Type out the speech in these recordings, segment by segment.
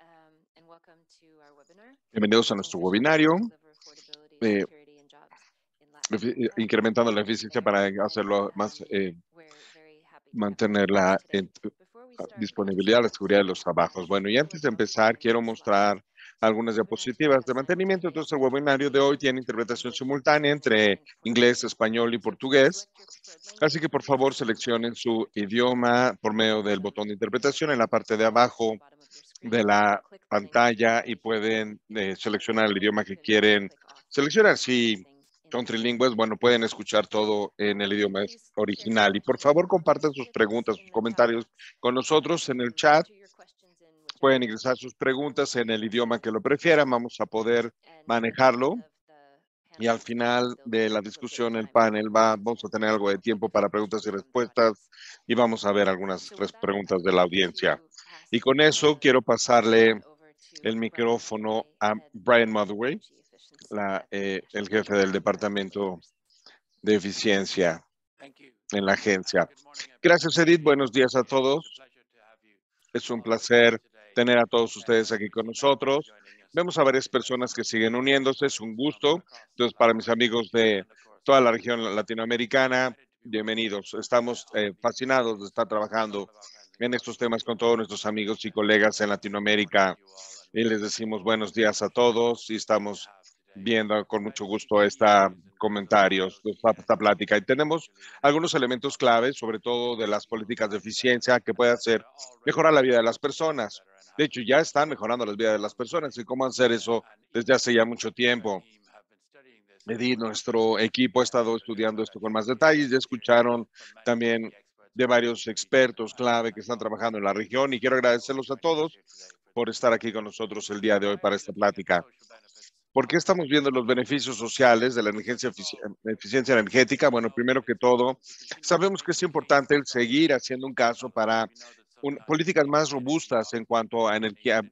Um, Bienvenidos a nuestro webinario, incrementando la eficiencia para um, hacerlo más, um, eh, mantener la ah, disponibilidad, la seguridad de los trabajos. Bueno, y antes de empezar, quiero mostrar algunas diapositivas de mantenimiento. Entonces, el webinario de hoy tiene interpretación simultánea entre inglés, español y portugués. Así que, por favor, seleccionen su idioma por medio del botón de interpretación en la parte de abajo de la pantalla y pueden eh, seleccionar el idioma que quieren seleccionar. Si son trilingües, bueno, pueden escuchar todo en el idioma original. Y por favor, compartan sus preguntas, sus comentarios con nosotros en el chat pueden ingresar sus preguntas en el idioma que lo prefieran. Vamos a poder manejarlo. Y al final de la discusión, el panel va, vamos a tener algo de tiempo para preguntas y respuestas y vamos a ver algunas preguntas de la audiencia. Y con eso quiero pasarle el micrófono a Brian Motherway, eh, el jefe del Departamento de Eficiencia en la agencia. Gracias, Edith. Buenos días a todos. Es un placer tener a todos ustedes aquí con nosotros. Vemos a varias personas que siguen uniéndose, es un gusto. Entonces, para mis amigos de toda la región latinoamericana, bienvenidos. Estamos eh, fascinados de estar trabajando en estos temas con todos nuestros amigos y colegas en Latinoamérica. Y les decimos buenos días a todos y estamos viendo con mucho gusto esta comentarios, esta plática. Y tenemos algunos elementos claves, sobre todo de las políticas de eficiencia, que puede hacer mejorar la vida de las personas. De hecho, ya están mejorando las vidas de las personas y cómo hacer eso desde hace ya mucho tiempo. Edith, nuestro equipo ha estado estudiando esto con más detalles. Ya escucharon también de varios expertos clave que están trabajando en la región y quiero agradecerlos a todos por estar aquí con nosotros el día de hoy para esta plática. ¿Por qué estamos viendo los beneficios sociales de la eficiencia energética? Bueno, primero que todo, sabemos que es importante el seguir haciendo un caso para políticas más robustas en cuanto a energía,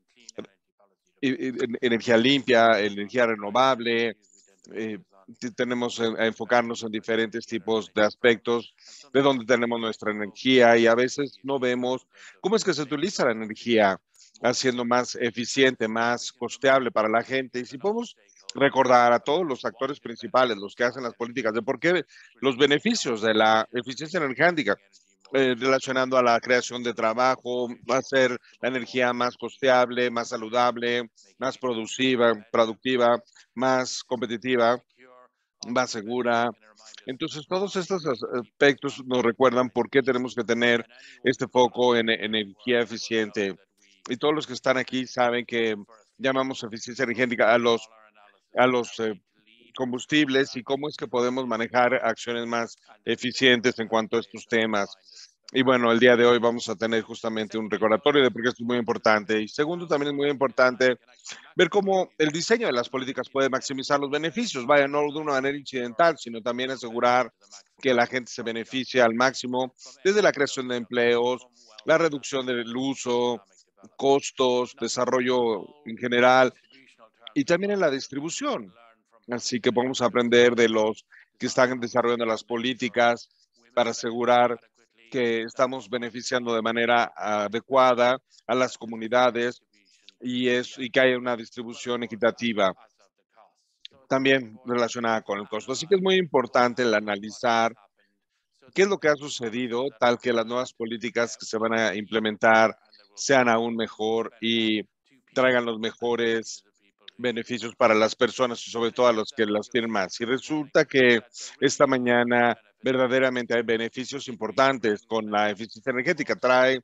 energía limpia, energía renovable. Eh, tenemos que enfocarnos en diferentes tipos de aspectos de dónde tenemos nuestra energía y a veces no vemos cómo es que se utiliza la energía haciendo más eficiente, más costeable para la gente. Y si podemos recordar a todos los actores principales, los que hacen las políticas, de por qué los beneficios de la eficiencia energética eh, relacionando a la creación de trabajo, va a ser la energía más costeable, más saludable, más productiva, productiva, más competitiva, más segura. Entonces, todos estos aspectos nos recuerdan por qué tenemos que tener este foco e-, en, energía eficiente. Y todos los que están aquí saben que llamamos eficiencia energética a los a los eh, combustibles y cómo es que podemos manejar acciones más eficientes en cuanto a estos temas. Y bueno, el día de hoy vamos a tener justamente un recordatorio de por qué esto es muy importante. Y segundo, también es muy importante ver cómo el diseño de las políticas puede maximizar los beneficios, vaya, no de una manera incidental, sino también asegurar que la gente se beneficie al máximo desde la creación de empleos, la reducción del uso, costos, desarrollo en general y también en la distribución. Así que podemos aprender de los que están desarrollando las políticas para asegurar que estamos beneficiando de manera adecuada a las comunidades y, es, y que haya una distribución equitativa también relacionada con el costo. Así que es muy importante el analizar qué es lo que ha sucedido, tal que las nuevas políticas que se van a implementar sean aún mejor y traigan los mejores beneficios para las personas y sobre todo a los que las tienen más. Y resulta que esta mañana verdaderamente hay beneficios importantes con la eficiencia energética. Trae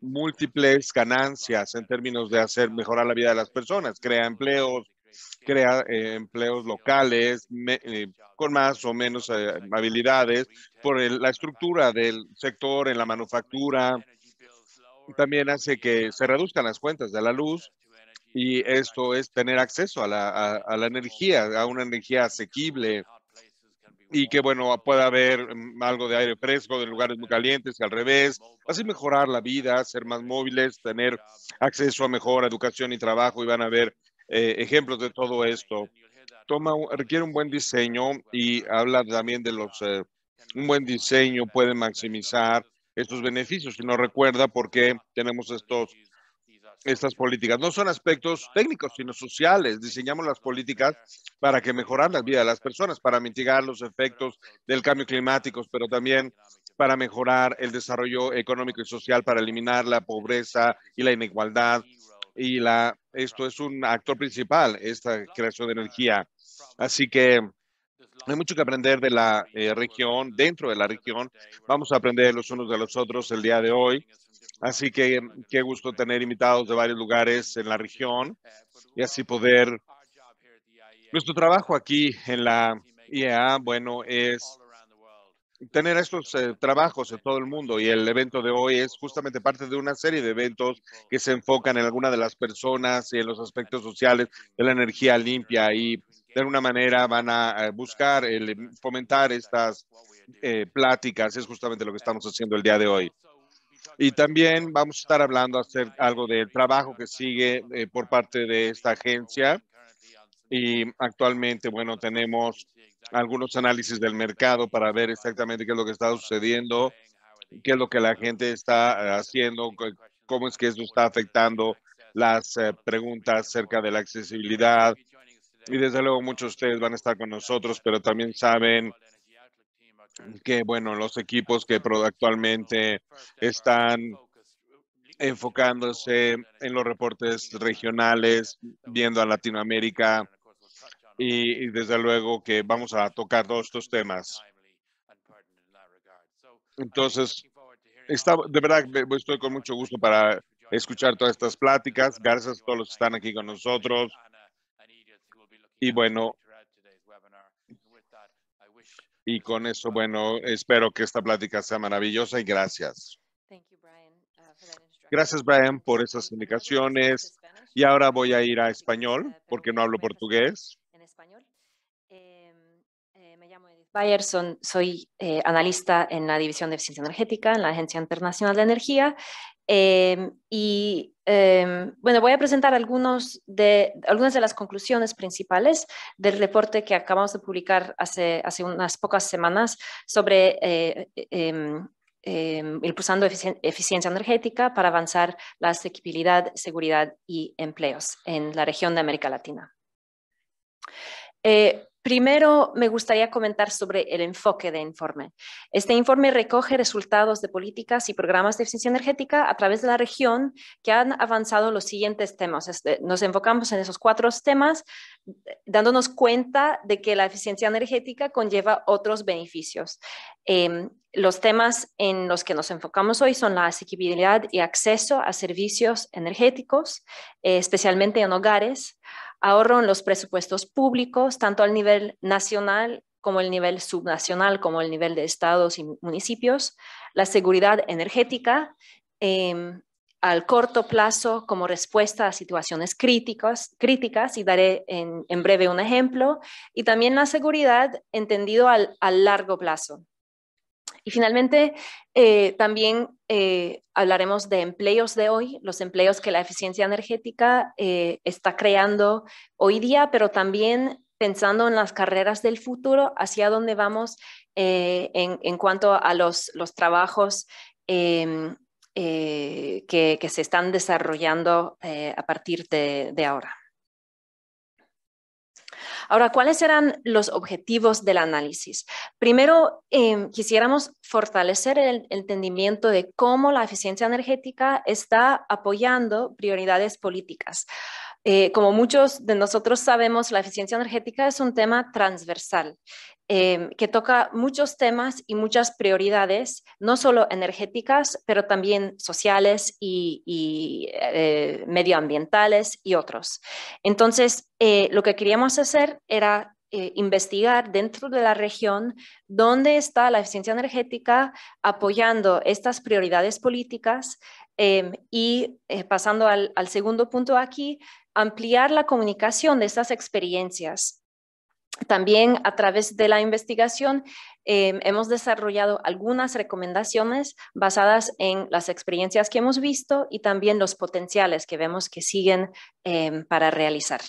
múltiples ganancias en términos de hacer mejorar la vida de las personas, crea empleos, crea eh, empleos locales eh, con más o menos eh, habilidades por la estructura del sector en la manufactura. También hace que se reduzcan las cuentas de la luz y esto es tener acceso a la, energía, a una energía asequible y que, bueno, pueda haber mm, algo de aire fresco de lugares muy calientes y al revés, así mejorar la vida, ser más móviles, tener acceso a mejor educación y trabajo y van a ver eh, ejemplos de todo esto. Toma, requiere un buen diseño y habla también de los, eh, un buen diseño puede maximizar estos beneficios. y no recuerda por qué tenemos estos estas políticas. No son aspectos técnicos, sino sociales. Diseñamos las políticas para que mejorar la vida de las personas, para mitigar los efectos del cambio climático, pero también para mejorar el desarrollo económico y social, para eliminar la pobreza y la inigualdad. Y la, esto es un actor principal, esta creación de energía. Así que hay mucho que aprender de la eh, región, dentro de la región. Vamos a aprender los unos de los otros el día de hoy. Así que em, qué gusto tener invitados de varios lugares en la región y así poder... Nuestro trabajo aquí en la IEA, bueno, es tener estos eh, trabajos en todo el mundo y el evento de hoy es justamente parte de una serie de eventos que se enfocan en alguna de las personas y en los aspectos sociales de la energía limpia y de alguna manera van a buscar el, em, fomentar estas eh, pláticas. Es justamente lo que estamos haciendo el día de hoy. Y también vamos a estar hablando hacer algo del trabajo que sigue eh, por parte de esta agencia. Y actualmente, bueno, tenemos algunos análisis del mercado para ver exactamente qué es lo que está sucediendo, qué es lo que la gente está eh, haciendo, cómo es que eso está afectando las preguntas acerca de la accesibilidad, y desde luego muchos de ustedes van a estar con nosotros, pero también saben que, bueno, los equipos que actualmente están enfocándose en los reportes regionales, viendo a Latinoamérica y, desde luego que vamos a tocar todos estos temas. Entonces, de verdad estoy con mucho gusto para escuchar todas estas pláticas. Gracias a todos los que están aquí con nosotros. Y bueno, y con eso, um, bueno, espero que esta plática sea maravillosa y gracias. Uh, gracias, Brian, por esas indicaciones. Y ahora voy a ir a español, uh, porque no hablo portugués. En español. Em, eh, me llamo Edith Bayerson, soy eh, analista en la División de Eficiencia Energética, en la Agencia Internacional de Energía, Em, y em, bueno, voy a presentar algunos de, algunas de las conclusiones principales del reporte que acabamos de publicar hace, hace unas pocas semanas sobre eh, em, impulsando eficiencia energética para avanzar la asequibilidad, seguridad y empleos en la región de América Latina. Eh, Primero, me gustaría comentar sobre el enfoque de informe. Este informe recoge resultados de políticas y programas de eficiencia energética a través de la región que han avanzado los siguientes temas. Nos enfocamos en esos cuatro temas, dándonos cuenta de que la eficiencia energética conlleva otros beneficios. Em, los temas en los que nos enfocamos hoy son la asequibilidad y acceso a servicios energéticos, eh, especialmente en hogares ahorro en los presupuestos públicos, tanto al nivel nacional como el nivel subnacional, como el nivel de estados y municipios, la seguridad energética, em, al corto plazo como respuesta a situaciones críticas, críticas y daré en, breve un ejemplo, y también la seguridad entendido al largo plazo, y finalmente, eh, también eh, hablaremos de empleos de hoy, los empleos que la eficiencia energética eh, está creando hoy día, pero también pensando en las carreras del futuro, hacia dónde vamos en, cuanto a los, trabajos em, que, se están desarrollando a partir de ahora. Ahora, ¿cuáles eran los objetivos del análisis? Primero, em, quisiéramos fortalecer el entendimiento de cómo la eficiencia energética está apoyando prioridades políticas. Eh, como muchos de nosotros sabemos, la eficiencia energética es un tema transversal Em, que toca muchos temas y muchas prioridades, no solo energéticas, pero también sociales y, eh, medioambientales y otros. Entonces, eh, lo que queríamos hacer era eh, investigar dentro de la región dónde está la eficiencia energética apoyando estas prioridades políticas em, y pasando al segundo punto aquí, ampliar la comunicación de estas experiencias también a través de la investigación em, hemos desarrollado algunas recomendaciones basadas en las experiencias que hemos visto y también los potenciales que vemos que siguen em, para realizar.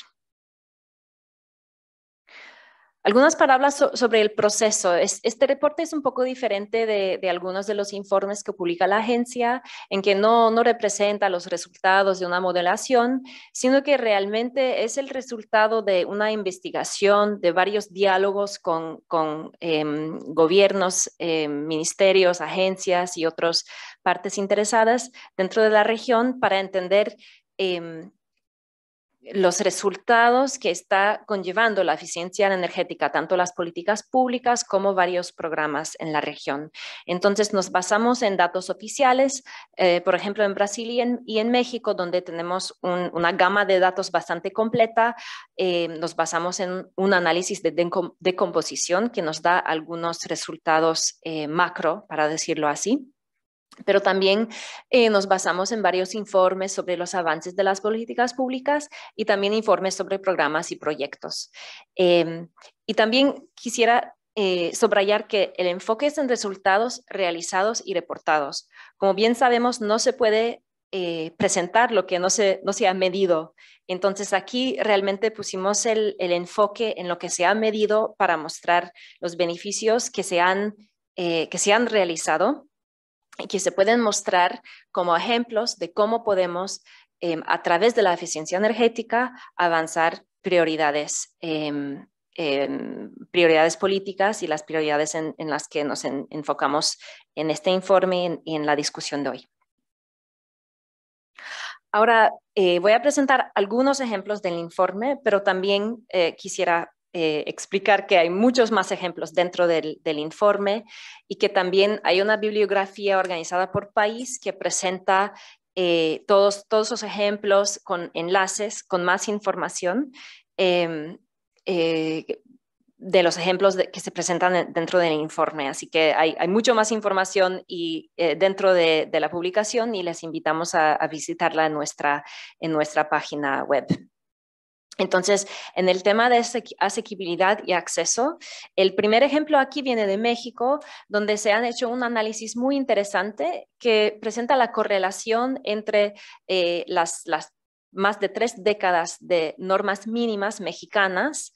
Algunas palabras sobre el proceso. este reporte es un poco diferente de, algunos de los informes que publica la agencia, en que no, no representa los resultados de una modelación, sino que realmente es el resultado de una investigación, de varios diálogos con, con em, gobiernos, em, ministerios, agencias y otras partes interesadas dentro de la región para entender em, los resultados que está conllevando la eficiencia energética, tanto las políticas públicas como varios programas en la región. Entonces nos basamos en datos oficiales, eh, por ejemplo en Brasil y en, México, donde tenemos una gama de datos bastante completa. Eh, nos basamos en un análisis de decomposición que nos da algunos resultados eh, macro, para decirlo así. Pero también eh, nos basamos en varios informes sobre los avances de las políticas públicas y también informes sobre programas y proyectos. Em, y también quisiera eh, subrayar que el enfoque es en resultados realizados y reportados. Como bien sabemos, no se puede eh, presentar lo que no se, ha medido. Entonces aquí realmente pusimos el, enfoque en lo que se ha medido para mostrar los beneficios que se han eh, realizado que se pueden mostrar como ejemplos de cómo podemos, em, a través de la eficiencia energética, avanzar prioridades, em, em, prioridades políticas y las prioridades en, las que nos enfocamos en este informe y en, la discusión de hoy. Ahora eh, voy a presentar algunos ejemplos del informe, pero también eh, quisiera eh, explicar que hay muchos más ejemplos dentro del, informe y que también hay una bibliografía organizada por país que presenta eh, todos, todos los ejemplos con enlaces, con más información em, eh, de los ejemplos que se presentan dentro del informe. Así que hay, mucho más información y, dentro de, la publicación y les invitamos a, visitarla en nuestra página web. Entonces, en el tema de asequibilidad y acceso, el primer ejemplo aquí viene de México, donde se han hecho un análisis muy interesante que presenta la correlación entre eh, las, más de tres décadas de normas mínimas mexicanas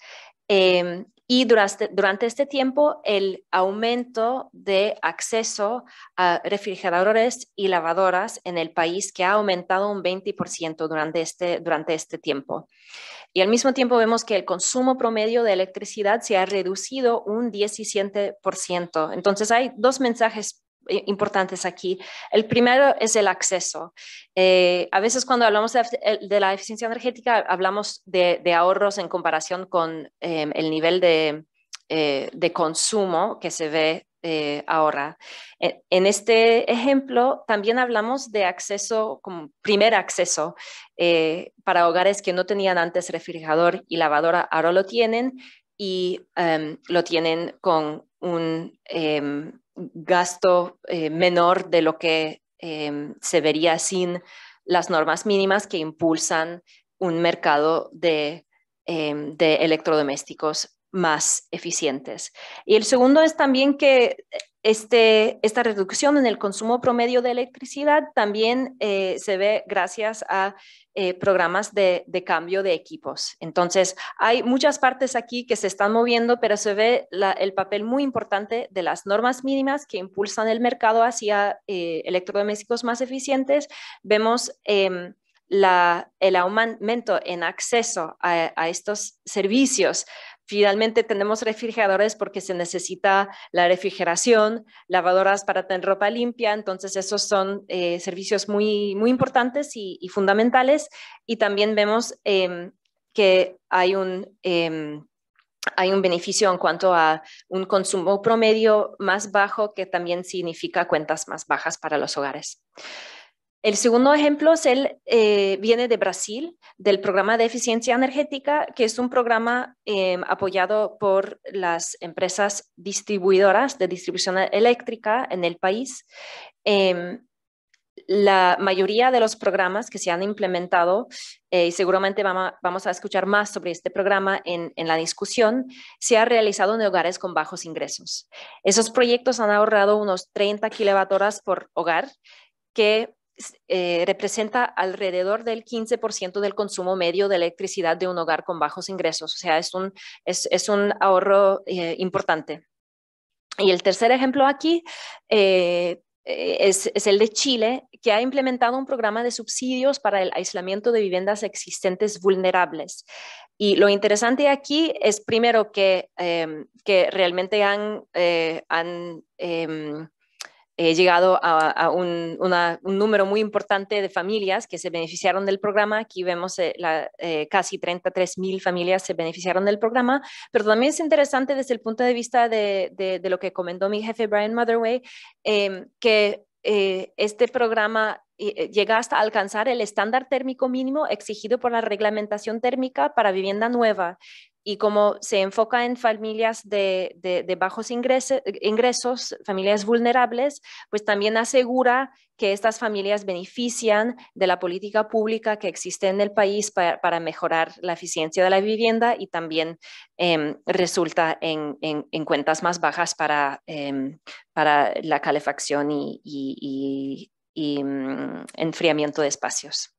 em, y durante, durante este tiempo, el aumento de acceso a refrigeradores y lavadoras en el país, que ha aumentado un 20% durante este, durante este tiempo. Y al mismo tiempo vemos que el consumo promedio de electricidad se ha reducido un 17%. Entonces hay dos mensajes importantes aquí. El primero es el acceso. Eh, a veces cuando hablamos de, la eficiencia energética hablamos de, ahorros en comparación con em, el nivel eh, de, consumo que se ve eh, ahora. E-, en este ejemplo también hablamos de acceso, como primer acceso para hogares que no tenían antes refrigerador y lavadora, ahora lo tienen y em, lo tienen con un... Em, gasto eh, menor de lo que em, se vería sin las normas mínimas que impulsan un mercado de em, electrodomésticos más eficientes. Y el segundo es también que este, esta reducción en el consumo promedio de electricidad también eh, se ve gracias a eh, programas de, cambio de equipos. Entonces, hay muchas partes aquí que se están moviendo, pero se ve el papel muy importante de las normas mínimas que impulsan el mercado hacia eh, electrodomésticos más eficientes. Vemos em, el aumento en acceso a, a estos servicios Finalmente tenemos refrigeradores porque se necesita la refrigeración, lavadoras para tener ropa limpia, entonces esos son eh, servicios muy, muy importantes y, fundamentales. Y también vemos em, que hay un, em, hay un beneficio en cuanto a un consumo promedio más bajo que también significa cuentas más bajas para los hogares. El segundo ejemplo es el, eh, viene de Brasil, del programa de eficiencia energética, que es un programa em, apoyado por las empresas distribuidoras de distribución eléctrica en el país. Em, la mayoría de los programas que se han implementado, eh, y seguramente vamos a escuchar más sobre este programa en, la discusión, se ha realizado en hogares con bajos ingresos. Esos proyectos han ahorrado unos 30 kilovat-horas por hogar, que eh, representa alrededor del 15% del consumo medio de electricidad de un hogar con bajos ingresos. O sea, es un, es, un ahorro eh, importante. Y el tercer ejemplo aquí eh, es, el de Chile, que ha implementado un programa de subsidios para el aislamiento de viviendas existentes vulnerables. Y lo interesante aquí es primero que, em, que realmente han, han em, he llegado a, un, número muy importante de familias que se beneficiaron del programa. Aquí vemos eh, eh, casi 33 familias se beneficiaron del programa, pero también es interesante desde el punto de vista de, lo que comentó mi jefe Brian Motherway, em, que eh, este programa llega hasta alcanzar el estándar térmico mínimo exigido por la reglamentación térmica para vivienda nueva y como se enfoca en familias de, bajos ingresos, ingresos, familias vulnerables, pues también asegura que estas familias benefician de la política pública que existe en el país para, mejorar la eficiencia de la vivienda y también em, resulta en, cuentas más bajas para, em, la calefacción y, y, mm, enfriamiento de espacios.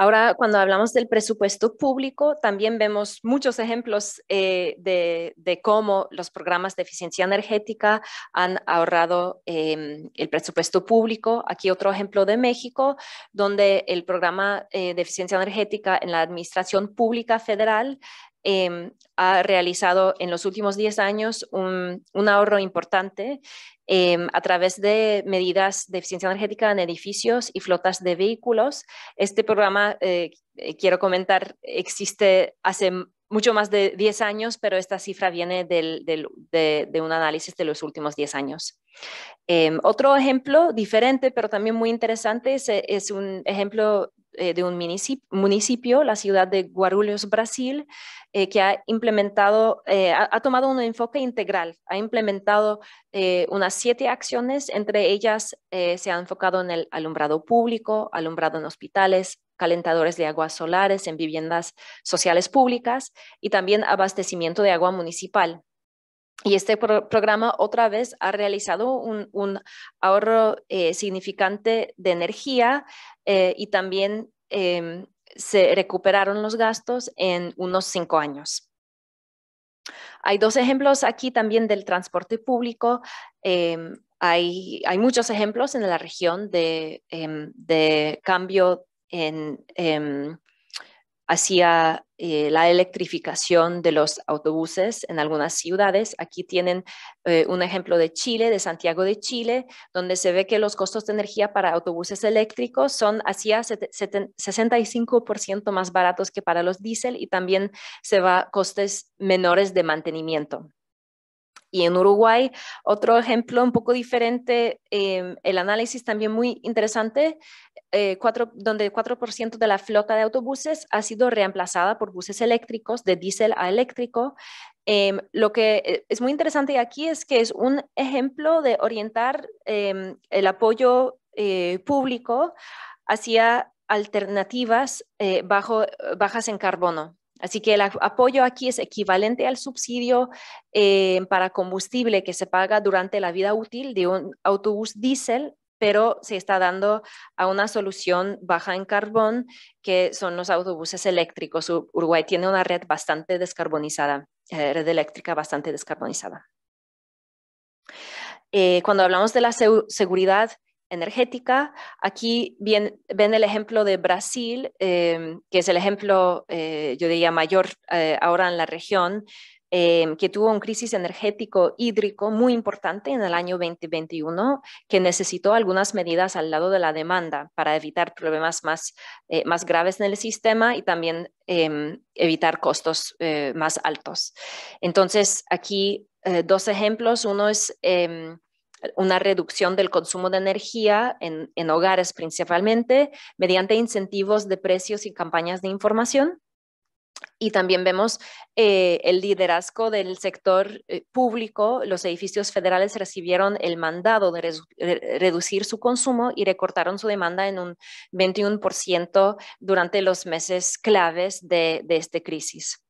Ahora, cuando hablamos del presupuesto público, también vemos muchos ejemplos eh, de, cómo los programas de eficiencia energética han ahorrado em, el presupuesto público. Aquí otro ejemplo de México, donde el programa eh, de eficiencia energética en la Administración Pública Federal Em, ha realizado en los últimos 10 años un, ahorro importante em, a través de medidas de eficiencia energética en edificios y flotas de vehículos. Este programa, eh, quiero comentar, existe hace mucho más de 10 años, pero esta cifra viene del, de, un análisis de los últimos 10 años. Em, otro ejemplo diferente, pero también muy interesante, es, eh, es un ejemplo eh, de un municipio, la ciudad de Guarulhos, Brasil, eh, que ha implementado, ha, ha, tomado un enfoque integral, ha implementado unas siete acciones, entre ellas se ha enfocado en el alumbrado público, alumbrado en hospitales, calentadores de aguas solares en viviendas sociales públicas y también abastecimiento de agua municipal. Y este programa otra vez ha realizado un, ahorro eh, significante de energía eh, y también em, se recuperaron los gastos en unos cinco años. Hay dos ejemplos aquí también del transporte público. Em, hay, hay, muchos ejemplos en la región de, eh, de cambio en, em, hacia eh, la electrificación de los autobuses en algunas ciudades. Aquí tienen eh, un ejemplo de Chile, de Santiago de Chile, donde se ve que los costos de energía para autobuses eléctricos son hacia 65% más baratos que para los diésel y también se va costes menores de mantenimiento. Y en Uruguay, otro ejemplo un poco diferente, em, el análisis también muy interesante, eh, donde cuatro, donde 4% de la flota de autobuses ha sido reemplazada por buses eléctricos, de diésel a eléctrico. Em, lo que eh, es muy interesante aquí es que es un ejemplo de orientar em, el apoyo eh, público hacia alternativas bajo, bajas en carbono. Así que el apoyo aquí es equivalente al subsidio eh, para combustible que se paga durante la vida útil de un autobús diésel, pero se está dando a una solución baja en carbón, que son los autobuses eléctricos. Uruguay tiene una red bastante descarbonizada, eh, red eléctrica bastante descarbonizada. Eh, cuando hablamos de la seguridad, energética. Aquí bien, ven el ejemplo de Brasil, eh, que es el ejemplo, eh, yo diría, mayor eh, ahora en la región, que tuvo un crisis energético hídrico muy importante en el año 2021, que necesitó algunas medidas al lado de la demanda para evitar problemas más, más graves en el sistema y también em, evitar costos más altos. Entonces, aquí dos ejemplos. Uno es em, una reducción del consumo de energía en, hogares principalmente mediante incentivos de precios y campañas de información. Y también vemos eh, el liderazgo del sector eh, público. Los edificios federales recibieron el mandado de, reducir su consumo y recortaron su demanda en un 21% durante los meses claves de, de esta crisis.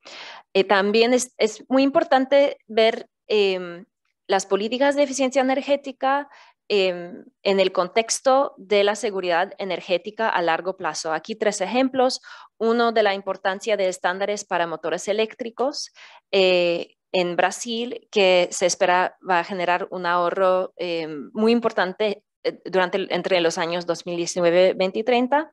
Eh, también es, es, muy importante ver em, las políticas de eficiencia energética em, en el contexto de la seguridad energética a largo plazo. Aquí tres ejemplos. Uno de la importancia de estándares para motores eléctricos. Eh, en Brasil, que se espera va a generar un ahorro em, muy importante eh, durante, entre los años 2019-2030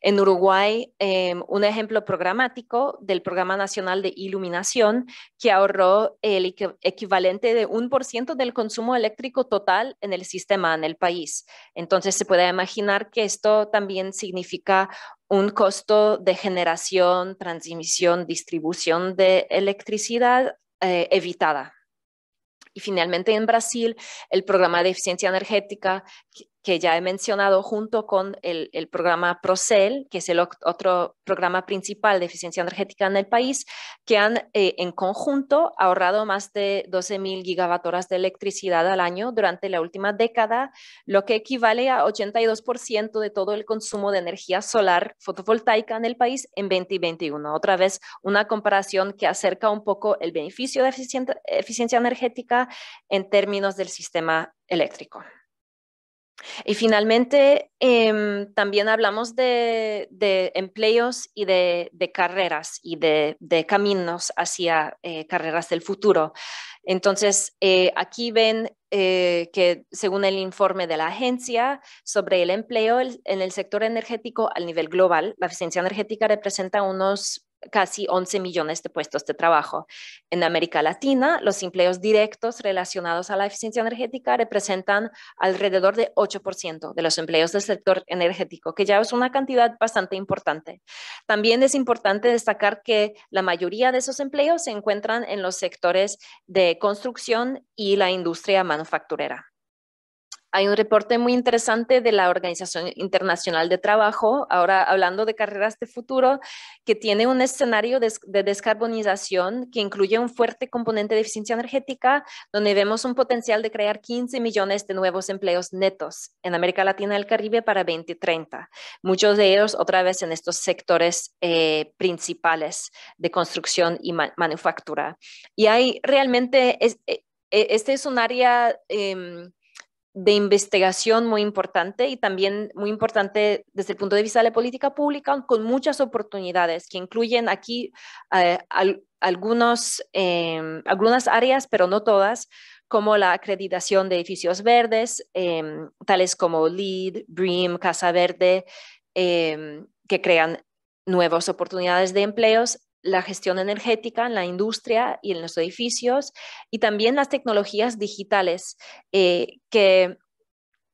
en Uruguay, eh, un ejemplo programático del Programa Nacional de Iluminación que ahorró el equivalente de un por ciento del consumo eléctrico total en el sistema, en el país. Entonces se puede imaginar que esto también significa un costo de generación, transmisión, distribución de electricidad eh, evitada. Y finalmente en Brasil, el programa de eficiencia energética que ya he mencionado junto con el, programa PROCEL, que es el otro programa principal de eficiencia energética en el país, que han eh, en conjunto ahorrado más de 12.000 gigavatoras de electricidad al año durante la última década, lo que equivale a 82% de todo el consumo de energía solar fotovoltaica en el país en 2021. Otra vez, una comparación que acerca un poco el beneficio de eficiencia energética en términos del sistema eléctrico. Y finalmente, em, también hablamos de, empleos y de, carreras y de, caminos hacia eh, carreras del futuro. Entonces, eh, aquí ven eh, que según el informe de la agencia sobre el empleo en el sector energético al nivel global, la eficiencia energética representa unos casi 11 millones de puestos de trabajo. En América Latina, los empleos directos relacionados a la eficiencia energética representan alrededor de 8% de los empleos del sector energético, que ya es una cantidad bastante importante. También es importante destacar que la mayoría de esos empleos se encuentran en los sectores de construcción y la industria manufacturera. Hay un reporte muy interesante de la Organización Internacional de Trabajo, ahora hablando de carreras de futuro, que tiene un escenario de, descarbonización que incluye un fuerte componente de eficiencia energética, donde vemos un potencial de crear 15 millones de nuevos empleos netos en América Latina y el Caribe para 2030. Muchos de ellos otra vez en estos sectores eh, principales de construcción y manufactura. Y hay realmente, e, e, este es un área... Em, de investigación muy importante y también muy importante desde el punto de vista de la política pública, con muchas oportunidades que incluyen aquí eh, algunos, em, algunas áreas, pero no todas, como la acreditación de edificios verdes, em, tales como LEED, BREEAM, Casa Verde, em, que crean nuevas oportunidades de empleos la gestión energética en la industria y en los edificios, y también las tecnologías digitales eh, que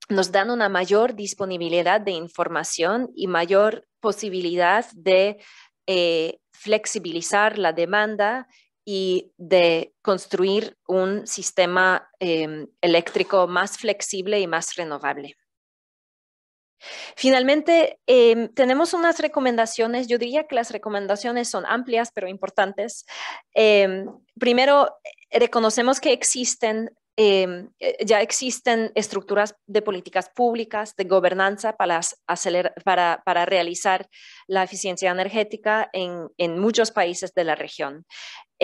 nos dan una mayor disponibilidad de información y mayor posibilidad de eh, flexibilizar la demanda y de construir un sistema em, eléctrico más flexible y más renovable. Finalmente, em, tenemos unas recomendaciones. Yo diría que las recomendaciones son amplias, pero importantes. Em, primero, eh, reconocemos que existen em, eh, ya existen estructuras de políticas públicas, de gobernanza para, realizar la eficiencia energética en, muchos países de la región.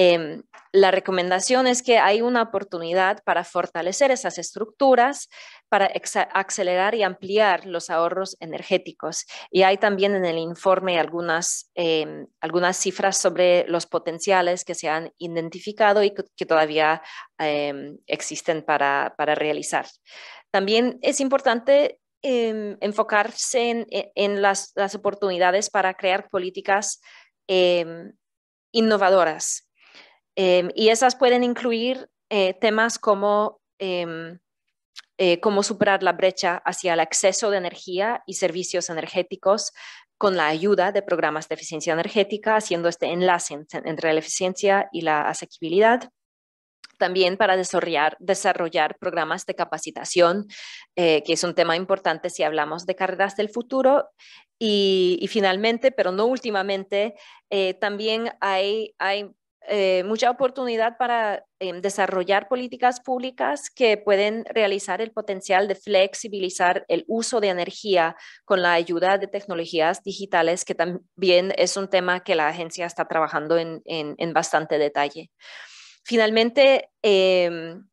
Em, la recomendación es que hay una oportunidad para fortalecer esas estructuras, para acelerar y ampliar los ahorros energéticos. Y hay también en el informe algunas, em, algunas cifras sobre los potenciales que se han identificado y que, todavía em, existen para, realizar. También es importante enfocarse en, e-, las, oportunidades para crear políticas innovadoras Em, y esas pueden incluir eh, temas como em, eh, cómo superar la brecha hacia el acceso de energía y servicios energéticos con la ayuda de programas de eficiencia energética, haciendo este enlace entre la eficiencia y la asequibilidad. También para desarrollar, desarrollar programas de capacitación, eh, que es un tema importante si hablamos de carreras del futuro. Y, finalmente, pero no últimamente, también hay, hay eh, mucha oportunidad para em, desarrollar políticas públicas que pueden realizar el potencial de flexibilizar el uso de energía con la ayuda de tecnologías digitales, que también es un tema que la agencia está trabajando en, bastante detalle. Finalmente, em,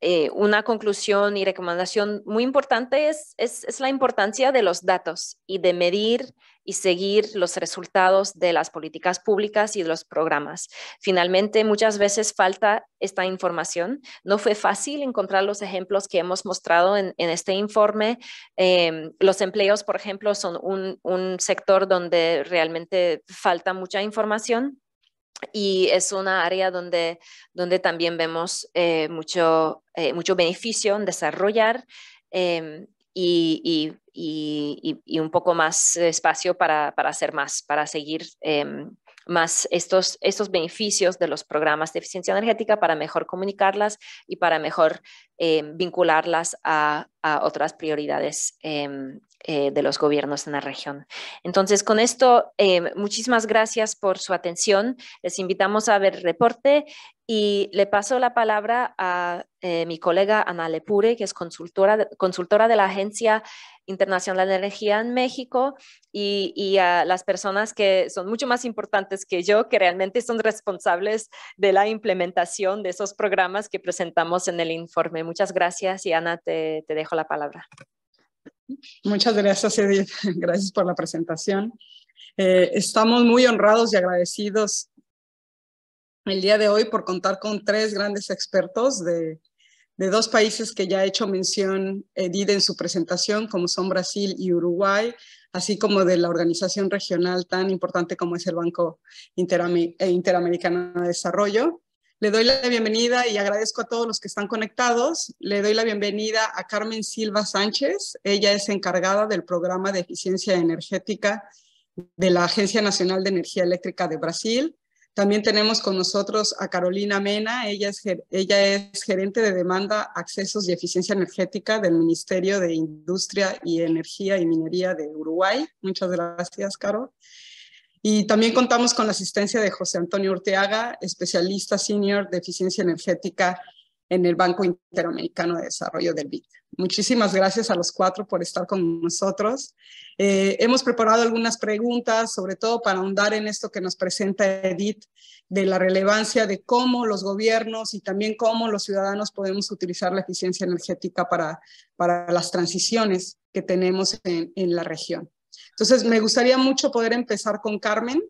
eh, una conclusión y recomendación muy importante es, la importancia de los datos y de medir y seguir los resultados de las políticas públicas y de los programas. Finalmente, muchas veces falta esta información. No fue fácil encontrar los ejemplos que hemos mostrado en, este informe. Em, los empleos, por ejemplo, son un sector donde realmente falta mucha información y es una área donde, también vemos eh, eh, mucho, beneficio en desarrollar em, y, un poco más espacio para, hacer más, para seguir em, más estos, estos beneficios de los programas de eficiencia energética para mejor comunicarlas y para mejor em, vincularlas a, a otras prioridades eh, de los gobiernos en la región. Entonces, con esto, eh, muchísimas gracias por su atención. Les invitamos a ver el reporte y le paso la palabra a eh, mi colega Ana Lepure, que es consultora, consultora de la Agencia Internacional de Energía en México y, a las personas que son mucho más importantes que yo, que realmente son responsables de la implementación de esos programas que presentamos en el informe. Muchas gracias y Ana, te dejo la palabra. Muchas gracias, Edith. Gracias por la presentación. Eh, estamos muy honrados y agradecidos el día de hoy por contar con tres grandes expertos de, dos países que ya ha hecho mención Edith en su presentación, como son Brasil y Uruguay, así como de la organización regional tan importante como es el Banco Interamericano de Desarrollo. Le doy la bienvenida y agradezco a todos los que están conectados. Le doy la bienvenida a Carmen Silva Sánchez. Ella es encargada del programa de eficiencia energética de la Agencia Nacional de Energía Eléctrica de Brasil. También tenemos con nosotros a Carolina Mena. Ella es, gerente de demanda, accesos y eficiencia energética del Ministerio de Industria y Energía y Minería de Uruguay. Muchas gracias, Carol. Y también contamos con la asistencia de José Antonio Urteaga, especialista senior de eficiencia energética en el Banco Interamericano de Desarrollo del BID. Muchísimas gracias a los cuatro por estar con nosotros. Eh, hemos preparado algunas preguntas, sobre todo para ahondar en esto que nos presenta Edith, de la relevancia de cómo los gobiernos y también cómo los ciudadanos podemos utilizar la eficiencia energética para, las transiciones que tenemos en la región. Entonces, me gustaría mucho poder empezar con Carmen.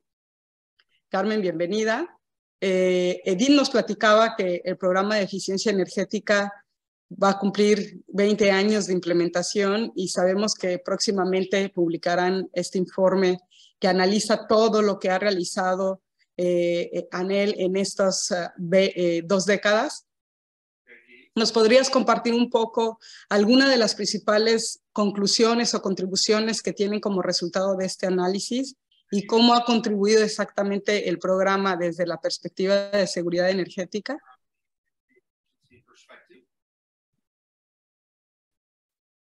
Carmen, bienvenida. Eh, Edith nos platicaba que el programa de eficiencia energética va a cumplir 20 años de implementación y sabemos que próximamente publicarán este informe que analiza todo lo que ha realizado eh, ANEL en estas eh, dos décadas. ¿Nos podrías compartir un poco alguna de las principales conclusiones o contribuciones que tienen como resultado de este análisis y cómo ha contribuido exactamente el programa desde la perspectiva de seguridad energética?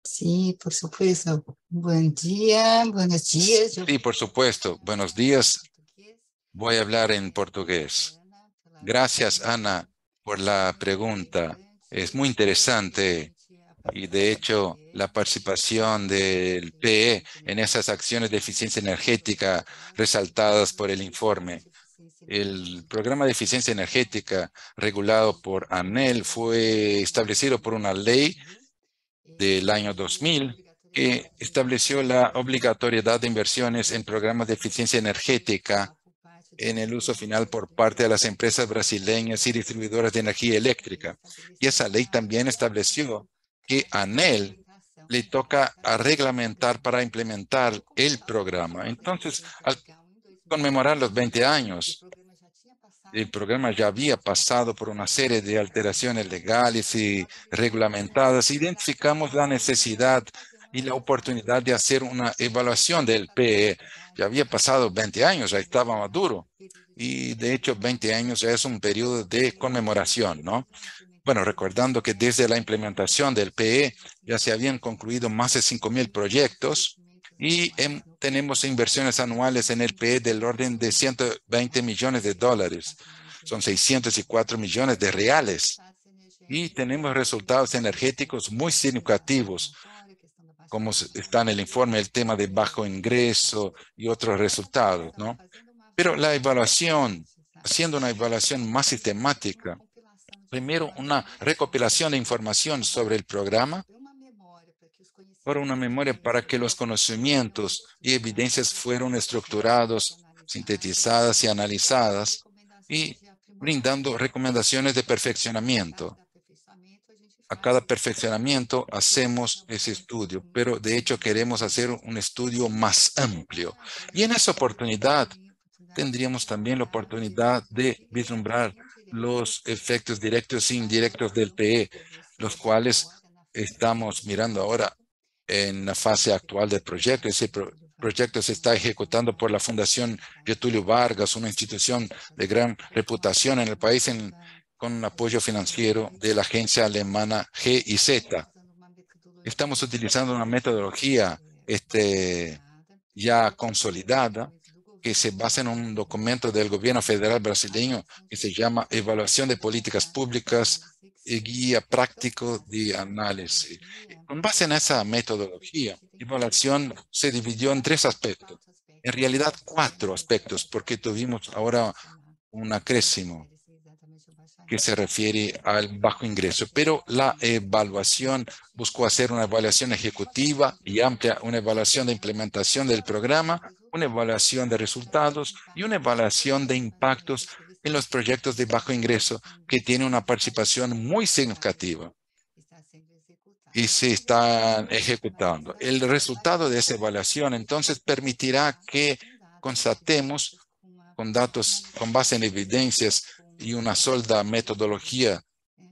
Sí, por supuesto. Buen día, buenos días. Sí, por supuesto. Buenos días. Voy a hablar en portugués. Gracias, Ana, por la pregunta. Es muy interesante y de hecho la participación del PE en esas acciones de eficiencia energética resaltadas por el informe. El programa de eficiencia energética regulado por ANEL fue establecido por una ley del año 2000 que estableció la obligatoriedad de inversiones en programas de eficiencia energética en el uso final por parte de las empresas brasileñas y distribuidoras de energía eléctrica. Y esa ley también estableció que ANEL le toca reglamentar para implementar el programa. Entonces, al conmemorar los 20 años, el programa ya había pasado por una serie de alteraciones legales y reglamentadas, Identificamos la necesidad y la oportunidad de hacer una evaluación del PE ya había pasado 20 años, ya estaba maduro. Y de hecho, 20 años es un periodo de conmemoración, ¿no? Bueno, recordando que desde la implementación del PE ya se habían concluido más de 5.000 proyectos y em, tenemos inversiones anuales en el PE del orden de 120 millones de dólares. Son 604 millones de reales. Y tenemos resultados energéticos muy significativos como está en el informe, el tema de bajo ingreso y otros resultados, ¿no? Pero la evaluación, haciendo una evaluación más sistemática, primero una recopilación de información sobre el programa, por una memoria para que los conocimientos y evidencias fueron estructurados, sintetizadas y analizadas y brindando recomendaciones de perfeccionamiento cada perfeccionamiento hacemos ese estudio, pero de hecho queremos hacer un estudio más amplio. Y en esa oportunidad tendríamos también la oportunidad de vislumbrar los efectos directos e indirectos del PE, los cuales estamos mirando ahora en la fase actual del proyecto. Ese proyecto se está ejecutando por la Fundación Getulio Vargas, una institución de gran reputación en el país en con apoyo financiero de la agencia alemana GIZ. Estamos utilizando una metodología este, ya consolidada que se basa en un documento del gobierno federal brasileño que se llama Evaluación de Políticas Públicas y Guía Práctico de Análisis. Con base en esa metodología, la evaluación se dividió en tres aspectos. En realidad, cuatro aspectos, porque tuvimos ahora un acrésimo que se refiere al bajo ingreso, pero la evaluación buscó hacer una evaluación ejecutiva y amplia, una evaluación de implementación del programa, una evaluación de resultados y una evaluación de impactos en los proyectos de bajo ingreso que tienen una participación muy significativa y se están ejecutando. El resultado de esa evaluación entonces permitirá que constatemos con datos, con base en evidencias, y una sola metodología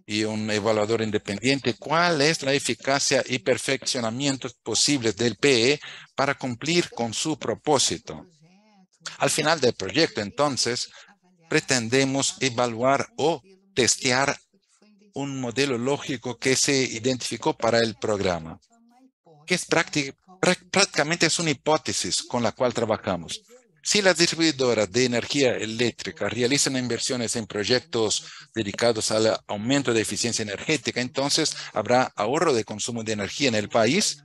y un evaluador independiente, cuál es la eficacia y perfeccionamiento posibles del PE para cumplir con su propósito. Al final del proyecto, entonces, pretendemos evaluar o testear un modelo lógico que se identificó para el programa, que es prácticamente es una hipótesis con la cual trabajamos. Si las distribuidoras de energía eléctrica realizan inversiones en proyectos dedicados al aumento de eficiencia energética, entonces habrá ahorro de consumo de energía en el país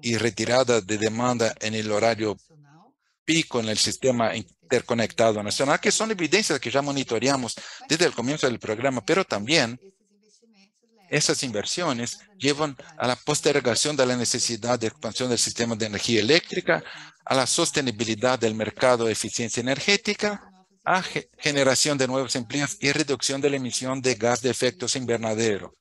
y retirada de demanda en el horario pico en el sistema interconectado nacional, que son evidencias que ya monitoreamos desde el comienzo del programa, pero también esas inversiones llevan a la postergación de la necesidad de expansión del sistema de energía eléctrica, a la sostenibilidad del mercado de eficiencia energética, a generación de nuevos empleos y reducción de la emisión de gas de efectos invernadero.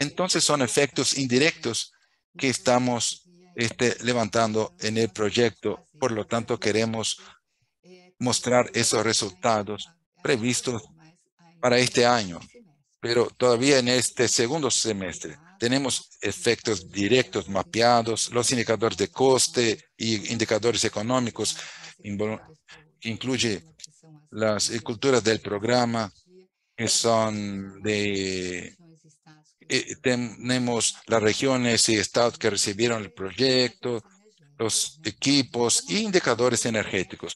Entonces son efectos indirectos que estamos este, levantando en el proyecto. Por lo tanto, queremos mostrar esos resultados previstos para este año pero todavía en este segundo semestre tenemos efectos directos mapeados, los indicadores de coste y indicadores económicos, incluye las culturas del programa, que son de... Eh, tenemos las regiones y estados que recibieron el proyecto, los equipos y indicadores energéticos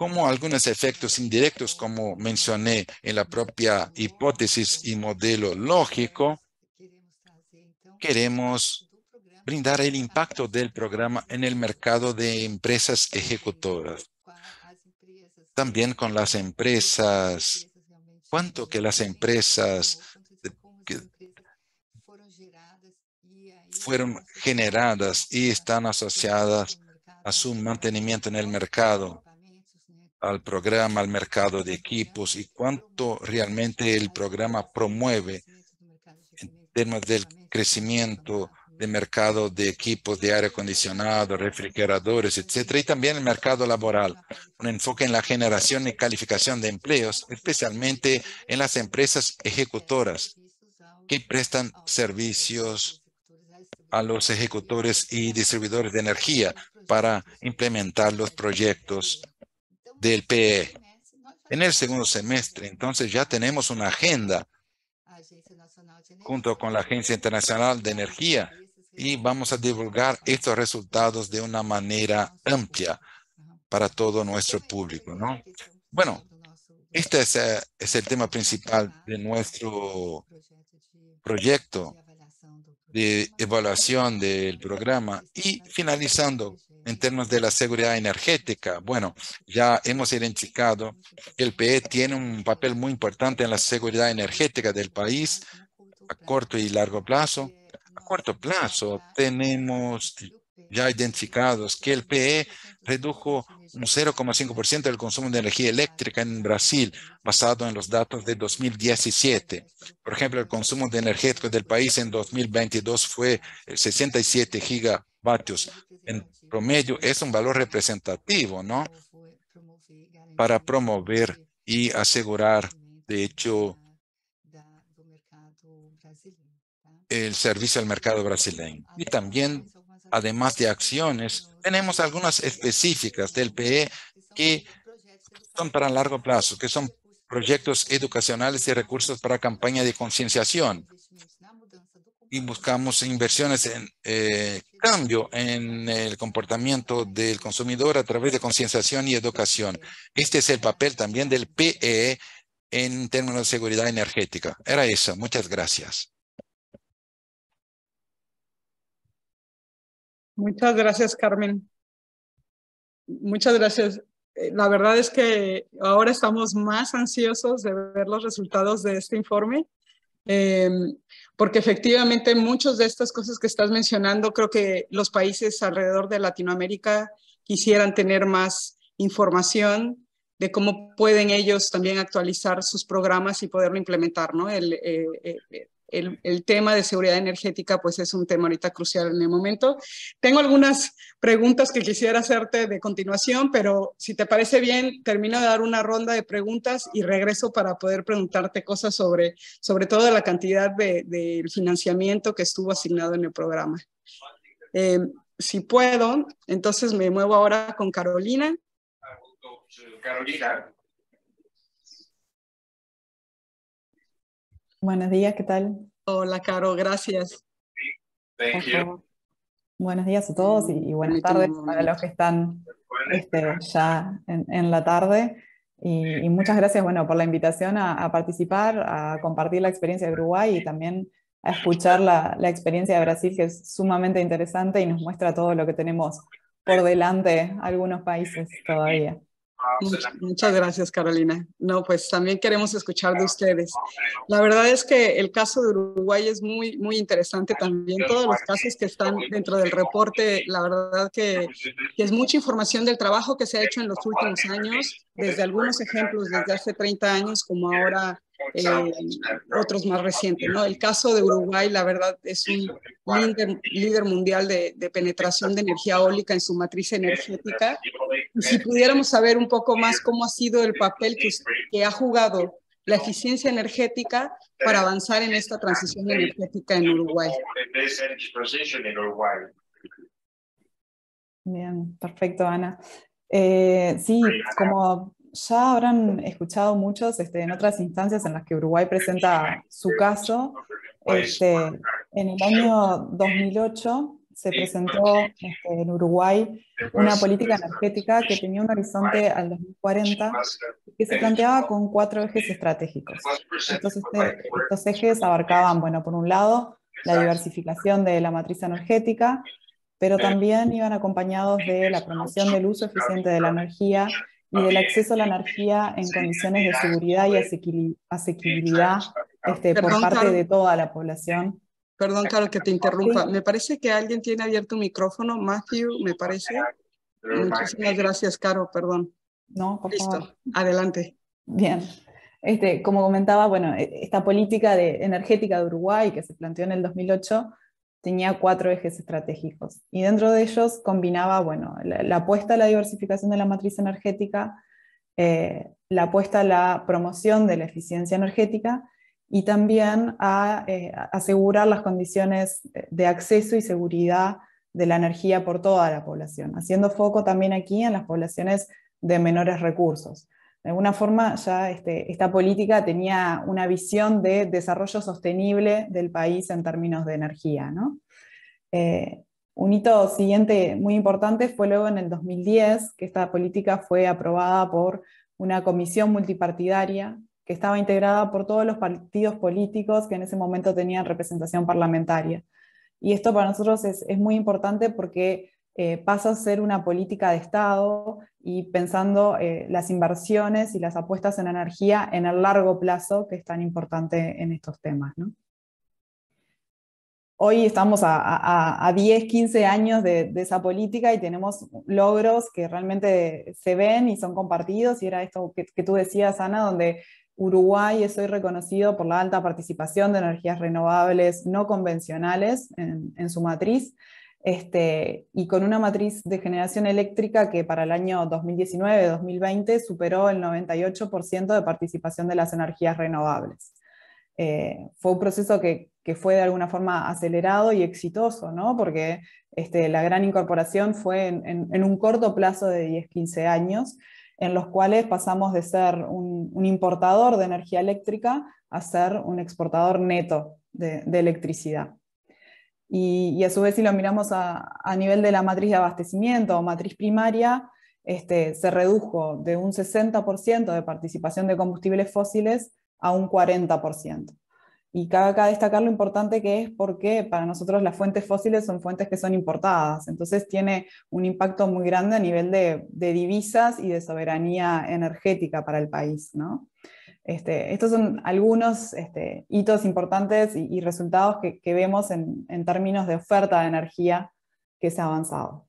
como algunos efectos indirectos, como mencioné en la propia hipótesis y modelo lógico, queremos brindar el impacto del programa en el mercado de empresas ejecutoras. También con las empresas, cuánto que las empresas fueron generadas y están asociadas a su mantenimiento en el mercado al programa, al mercado de equipos y cuánto realmente el programa promueve en temas del crecimiento de mercado de equipos de aire acondicionado, refrigeradores, etcétera, y también el mercado laboral. Un enfoque en la generación y calificación de empleos, especialmente en las empresas ejecutoras que prestan servicios a los ejecutores y distribuidores de energía para implementar los proyectos del PE. En el segundo semestre, entonces, ya tenemos una agenda junto con la Agencia Internacional de Energía y vamos a divulgar estos resultados de una manera amplia para todo nuestro público, Bueno, este es, eh, es el tema principal de nuestro proyecto de evaluación del programa. Y finalizando en términos de la seguridad energética, bueno, ya hemos identificado que el PE tiene un papel muy importante en la seguridad energética del país a corto y largo plazo. A corto plazo tenemos ya identificados que el PE redujo un 0,5% del consumo de energía eléctrica en Brasil, basado en los datos de 2017. Por ejemplo, el consumo de energético del país en 2022 fue 67 gigavatios, en promedio es un valor representativo, ¿no? Para promover y asegurar, de hecho, el servicio al mercado brasileño. Y también, además de acciones, tenemos algunas específicas del PE que son para largo plazo, que son proyectos educacionales y recursos para campaña de concienciación y buscamos inversiones en eh, cambio en el comportamiento del consumidor a través de concienciación y educación. Este es el papel también del PE en términos de seguridad energética. Era eso. Muchas gracias. Muchas gracias, Carmen. Muchas gracias. Eh, la verdad es que ahora estamos más ansiosos de ver los resultados de este informe. Eh, porque efectivamente muchas de estas cosas que estás mencionando, creo que los países alrededor de Latinoamérica quisieran tener más información de cómo pueden ellos también actualizar sus programas y poderlo implementar, ¿no? El, eh, eh, eh, el, tema de seguridad energética pues es un tema ahorita crucial en el momento. Tengo algunas preguntas que quisiera hacerte de continuación, pero si te parece bien, termino de dar una ronda de preguntas y regreso para poder preguntarte cosas sobre, sobre todo la cantidad del de financiamiento que estuvo asignado en el programa. Em, si puedo, entonces me muevo ahora con Carolina. Ah, eh, Carolina. Buenos días, ¿qué tal? Hola, Caro, gracias. Buenos días a todos y, buenas tardes para los que están este, ya en, la tarde. Y, muchas gracias bueno, por la invitación a, participar, a compartir la experiencia de Uruguay y también a escuchar la, experiencia de Brasil, que es sumamente interesante y nos muestra todo lo que tenemos por delante algunos países todavía. Muchas gracias, Carolina. No, pues también queremos escuchar de ah, ustedes. La verdad es que el caso de Uruguay es muy, muy interesante también. Todos los casos que están dentro del reporte, la verdad que, que es mucha información del trabajo que se ha hecho en los últimos años, desde algunos ejemplos desde hace 30 años, como ahora eh, otros más recientes. ¿no? El caso de Uruguay, la verdad, es un líder, mundial de, penetración de energía eólica en su matriz energética. Y si pudiéramos saber un poco más cómo ha sido el papel que, ha jugado la eficiencia energética para avanzar en esta transición energética en Uruguay. Bien, perfecto, Ana. Eh, sí, como ya habrán escuchado muchos este, en otras instancias en las que Uruguay presenta su caso. Este, en el año 2008 se presentó este, en Uruguay una política energética que tenía un horizonte al 2040 que se planteaba con cuatro ejes estratégicos. Estos, estos ejes abarcaban, bueno, por un lado, la diversificación de la matriz energética, pero también iban acompañados de la promoción del uso eficiente de la energía y del acceso a la energía en condiciones de seguridad y asequibilidad este, por parte de toda la población. Perdón, claro, que te interrumpa. Me parece que alguien tiene abierto un micrófono. Matthew, me parece. Muchísimas gracias, Caro, perdón. No, por Listo, adelante. Bien. Este, como comentaba, bueno, e-, esta política de, energética de Uruguay que se planteó en el 2008 tenía cuatro ejes estratégicos y dentro de ellos combinaba, la, apuesta a la diversificación de la matriz energética, eh, la apuesta a la promoción de la eficiencia energética y también eh, a asegurar las condiciones de acceso y seguridad de la energía por toda la población, haciendo foco también aquí en las poblaciones de menores recursos de alguna forma ya este, esta política tenía una visión de desarrollo sostenible del país en términos de energía. ¿no? Eh, un hito siguiente muy importante fue luego en el 2010, que esta política fue aprobada por una comisión multipartidaria que estaba integrada por todos los partidos políticos que en ese momento tenían representación parlamentaria. Y esto para nosotros es, es muy importante porque eh, pasa a ser una política de Estado y pensando eh, las inversiones y las apuestas en energía en el largo plazo, que es tan importante en estos temas. Hoy estamos a, 10, 15 años de, esa política y tenemos logros que realmente se ven y son compartidos, y era esto que, tú decías, Ana, donde Uruguay es hoy reconocido por la alta participación de energías renovables no convencionales en su matriz, este, y con una matriz de generación eléctrica que para el año 2019-2020 superó el 98% de participación de las energías renovables. Eh, fue un proceso que, fue de alguna forma acelerado y exitoso, ¿no? porque este, la gran incorporación fue en, un corto plazo de 10-15 años, en los cuales pasamos de ser un, importador de energía eléctrica a ser un exportador neto de electricidad. Y, a su vez, si lo miramos a, nivel de la matriz de abastecimiento o matriz primaria, este, se redujo de un 60% de participación de combustibles fósiles a un 40%. Y cabe acá destacar lo importante que es porque para nosotros las fuentes fósiles son fuentes que son importadas, entonces tiene un impacto muy grande a nivel de, de divisas y de soberanía energética para el país. ¿no? Este, estos son algunos este, hitos importantes y, resultados que, vemos en, términos de oferta de energía que se ha avanzado.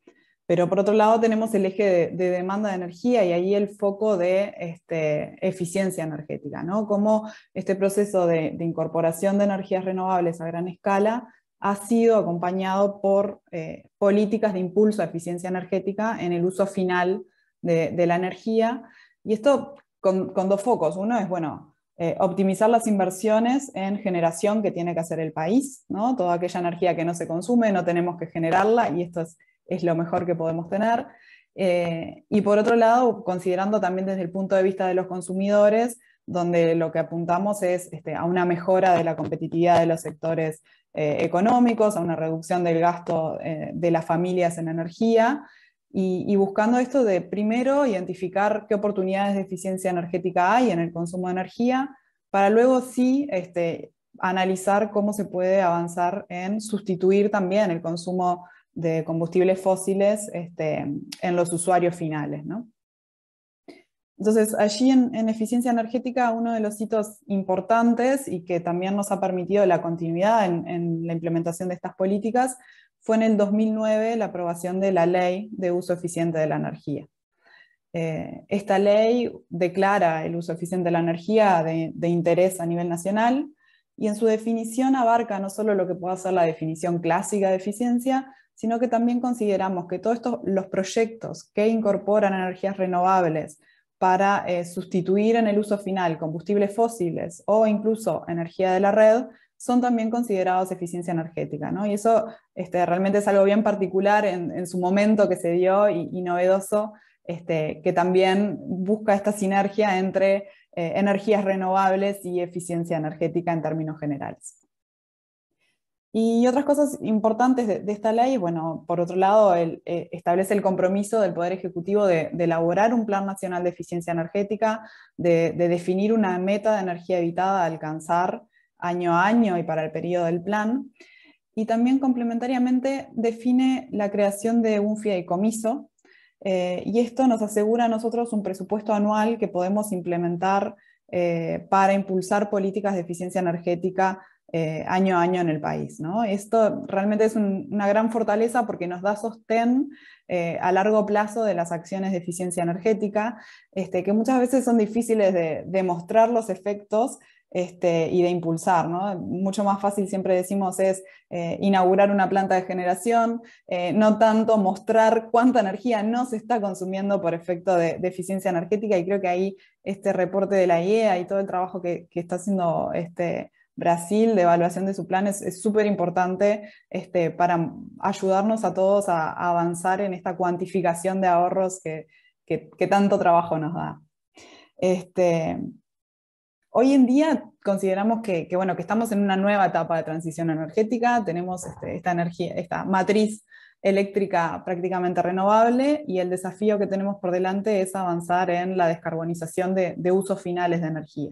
Pero por otro lado tenemos el eje de, demanda de energía y ahí el foco de este, eficiencia energética, ¿no? Cómo este proceso de, incorporación de energías renovables a gran escala ha sido acompañado por eh, políticas de impulso a eficiencia energética en el uso final de, de la energía. Y esto con, dos focos. Uno es, bueno, eh, optimizar las inversiones en generación que tiene que hacer el país, ¿no? Toda aquella energía que no se consume, no tenemos que generarla y esto es, lo mejor que podemos tener. Eh, y por otro lado, considerando también desde el punto de vista de los consumidores, donde lo que apuntamos es este, a una mejora de la competitividad de los sectores eh, económicos, a una reducción del gasto de las familias en energía y, buscando esto de primero identificar qué oportunidades de eficiencia energética hay en el consumo de energía, para luego sí este, analizar cómo se puede avanzar en sustituir también el consumo de combustibles fósiles este, en los usuarios finales. Entonces, allí en, eficiencia energética, uno de los hitos importantes y que también nos ha permitido la continuidad en, en la implementación de estas políticas fue en el 2009 la aprobación de la ley de uso eficiente de la energía. Eh, esta ley declara el uso eficiente de la energía de, interés a nivel nacional y en su definición abarca no solo lo que pueda ser la definición clásica de eficiencia, sino que también consideramos que todos los proyectos que incorporan energías renovables para eh, sustituir en el uso final combustibles fósiles o incluso energía de la red, son también considerados eficiencia energética, ¿no? Y eso este, realmente es algo bien particular en, su momento que se dio y, novedoso, este, que también busca esta sinergia entre eh, energías renovables y eficiencia energética en términos generales. Y otras cosas importantes de, esta ley, bueno, por otro lado, eh, establece el compromiso del Poder Ejecutivo de, elaborar un Plan Nacional de Eficiencia Energética, de, de definir una meta de energía evitada a alcanzar año a año y para el periodo del plan. Y también complementariamente define la creación de un fideicomiso eh, y esto nos asegura a nosotros un presupuesto anual que podemos implementar eh, para impulsar políticas de eficiencia energética eh, año a año en el país. Esto realmente es una gran fortaleza porque nos da sostén a largo plazo de las acciones de eficiencia energética, este, que muchas veces son difíciles de demostrar los efectos este, y de impulsar. Mucho más fácil, siempre decimos, es eh, inaugurar una planta de generación, eh, no tanto mostrar cuánta energía no se está consumiendo por efecto de, deficiencia eficiencia energética. Y creo que ahí este reporte de la IEA y todo el trabajo que, está haciendo este, Brasil de evaluación de su plan es súper importante este, para ayudarnos a todos a, avanzar en esta cuantificación de ahorros que, tanto trabajo nos da. Este, Hoy en día consideramos que, estamos en una nueva etapa de transición energética, tenemos este, esta matriz eléctrica prácticamente renovable y el desafío que tenemos por delante es avanzar en la descarbonización de, usos finales de energía.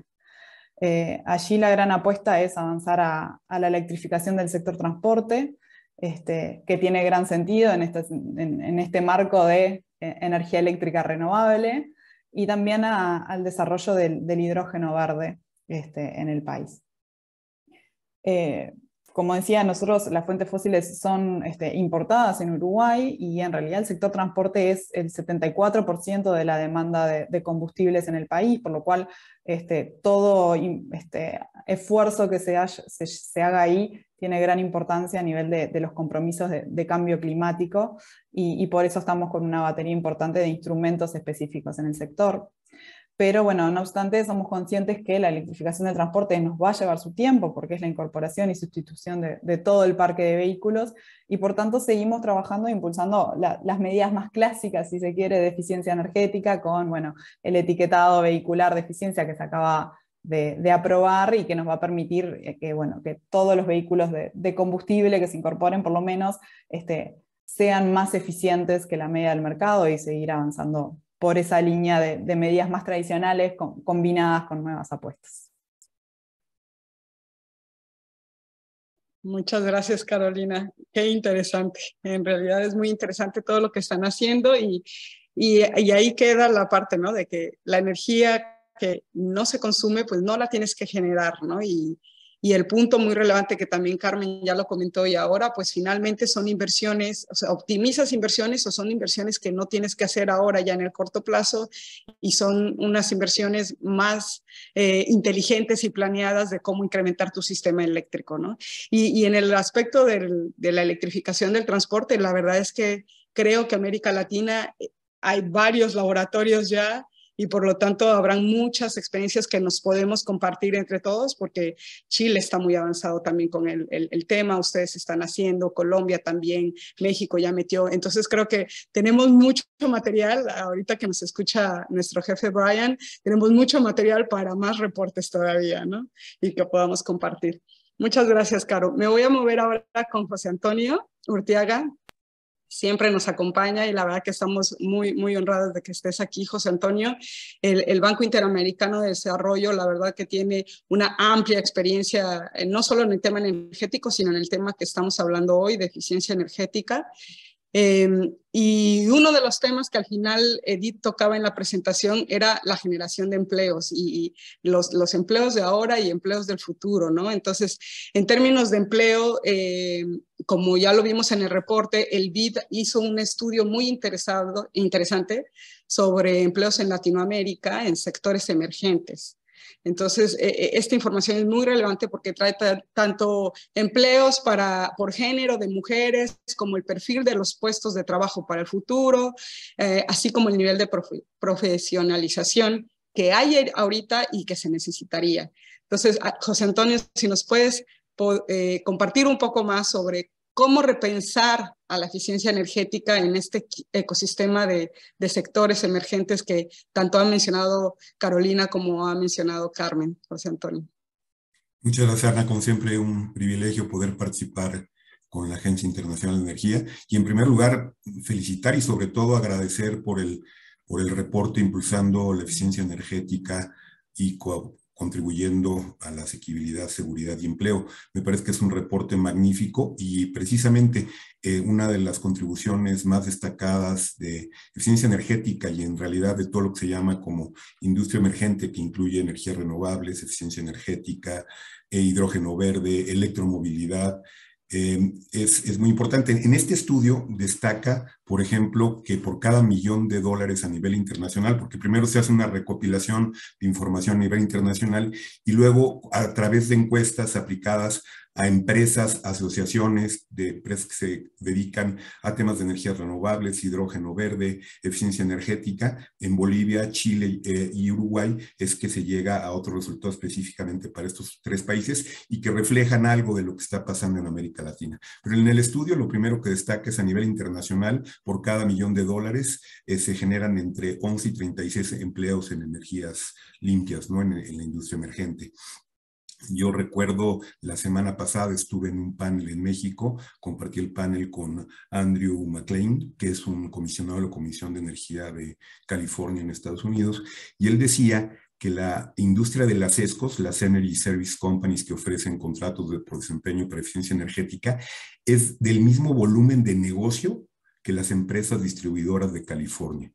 Eh, allí la gran apuesta es avanzar a, la electrificación del sector transporte, este, que tiene gran sentido en este, este marco de eh, energía eléctrica renovable y también al desarrollo del, hidrógeno verde este, en el país. Eh, como decía, nosotros las fuentes fósiles son este, importadas en Uruguay y en realidad el sector transporte es el 74% de la demanda de, combustibles en el país, por lo cual este, todo este, esfuerzo que se haga ahí tiene gran importancia a nivel de, los compromisos de, cambio climático y, por eso estamos con una batería importante de instrumentos específicos en el sector. Pero bueno, no obstante, somos conscientes que la electrificación del transporte nos va a llevar su tiempo porque es la incorporación y sustitución de, todo el parque de vehículos y por tanto seguimos trabajando e impulsando las medidas más clásicas, si se quiere, de eficiencia energética con bueno, el etiquetado vehicular de eficiencia que se acaba de, aprobar y que nos va a permitir eh, que, bueno, que todos los vehículos de, combustible que se incorporen, por lo menos, este, sean más eficientes que la media del mercado y seguir avanzando por esa línea de, medidas más tradicionales combinadas con nuevas apuestas. Muchas gracias, Carolina. Qué interesante. En realidad es muy interesante todo lo que están haciendo y, y ahí queda la parte, ¿no? De que la energía que no se consume, pues no la tienes que generar, ¿no? Y, el punto muy relevante que también Carmen ya lo comentó y ahora, pues finalmente son inversiones, o sea, optimizas inversiones o son inversiones que no tienes que hacer ahora ya en el corto plazo y son unas inversiones más eh, inteligentes y planeadas de cómo incrementar tu sistema eléctrico, ¿no? Y, en el aspecto de la electrificación del transporte, la verdad es que creo que América Latina eh, hay varios laboratorios ya y por lo tanto habrán muchas experiencias que nos podemos compartir entre todos porque Chile está muy avanzado también con el, tema, ustedes están haciendo, Colombia también, México ya metió, entonces creo que tenemos mucho material, ahorita que nos escucha nuestro jefe Brian, tenemos mucho material para más reportes todavía, ¿no? Y que podamos compartir. Muchas gracias, Caro. Me voy a mover ahora con José Antonio Urtiaga, siempre nos acompaña y la verdad que estamos muy, muy honrados de que estés aquí, José Antonio. El, el, Banco Interamericano de Desarrollo, la verdad que tiene una amplia experiencia, eh, no solo en el tema energético, sino en el tema que estamos hablando hoy de eficiencia energética. Em, y uno de los temas que al final Edith tocaba en la presentación era la generación de empleos y, los, empleos de ahora y empleos del futuro, ¿no? Entonces, en términos de empleo, em, como ya lo vimos en el reporte, el BID hizo un estudio muy interesado, interesante sobre empleos en Latinoamérica en sectores emergentes. Entonces, eh, eh, esta información es muy relevante porque trae tanto empleos por género de mujeres, como el perfil de los puestos de trabajo para el futuro, eh, así como el nivel de profesionalización que hay er, ahorita y que se necesitaría. Entonces, José Antonio, si nos puedes compartir un poco más sobre cómo repensar a la eficiencia energética en este ecosistema de, sectores emergentes que tanto ha mencionado Carolina como ha mencionado Carmen, José Antonio. Muchas gracias, Ana. Como siempre, un privilegio poder participar con la Agencia Internacional de Energía. Y en primer lugar, felicitar y sobre todo agradecer por el, por el reporte impulsando la eficiencia energética y co contribuyendo a la asequibilidad, seguridad y empleo. Me parece que es un reporte magnífico y precisamente eh, una de las contribuciones más destacadas de eficiencia energética y en realidad de todo lo que se llama como industria emergente, que incluye energías renovables, eficiencia energética, e hidrógeno verde, electromovilidad, Em, es, es, muy importante. En este estudio destaca, por ejemplo, que por cada millón de dólares a nivel internacional, porque primero se hace una recopilación de información a nivel internacional y luego a través de encuestas aplicadas a empresas, asociaciones de empresas que se dedican a temas de energías renovables, hidrógeno verde, eficiencia energética. En Bolivia, Chile eh, y Uruguay es que se llega a otro resultado específicamente para estos tres países y que reflejan algo de lo que está pasando en América Latina. Pero en el estudio lo primero que destaca es a nivel internacional, por cada millón de dólares eh, se generan entre 11 y 36 empleos en energías limpias, ¿no? en la industria emergente. Yo recuerdo la semana pasada estuve en un panel en México, compartí el panel con Andrew McLean, que es un comisionado de la Comisión de Energía de California en Estados Unidos, y él decía que la industria de las ESCOs, las Energy Service Companies que ofrecen contratos de, por desempeño para eficiencia energética, es del mismo volumen de negocio que las empresas distribuidoras de California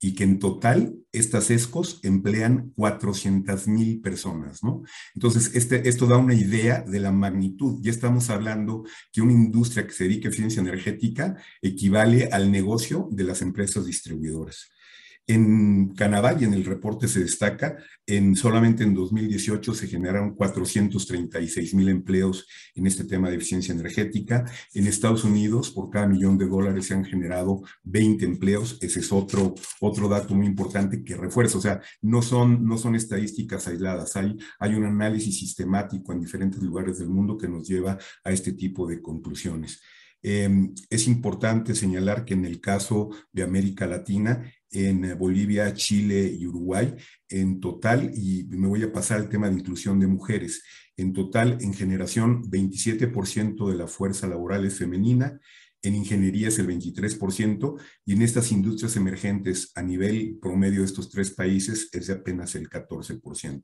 y que en total estas ESCOs emplean 400.000 mil personas, ¿no? Entonces, este, esto da una idea de la magnitud. Ya estamos hablando que una industria que se dedique a eficiencia energética equivale al negocio de las empresas distribuidoras. En Canadá, y en el reporte se destaca, en, solamente en 2018 se generaron 436 mil empleos en este tema de eficiencia energética. En Estados Unidos, por cada millón de dólares se han generado 20 empleos. Ese es otro, otro dato muy importante que refuerza. O sea, no son, no son estadísticas aisladas. Hay, hay un análisis sistemático en diferentes lugares del mundo que nos lleva a este tipo de conclusiones. Em, es importante señalar que en el caso de América Latina, en eh, Bolivia, Chile y Uruguay, en total, y me voy a pasar al tema de inclusión de mujeres, en total en generación 27% de la fuerza laboral es femenina, en ingeniería es el 23% y en estas industrias emergentes a nivel promedio de estos tres países es de apenas el 14%.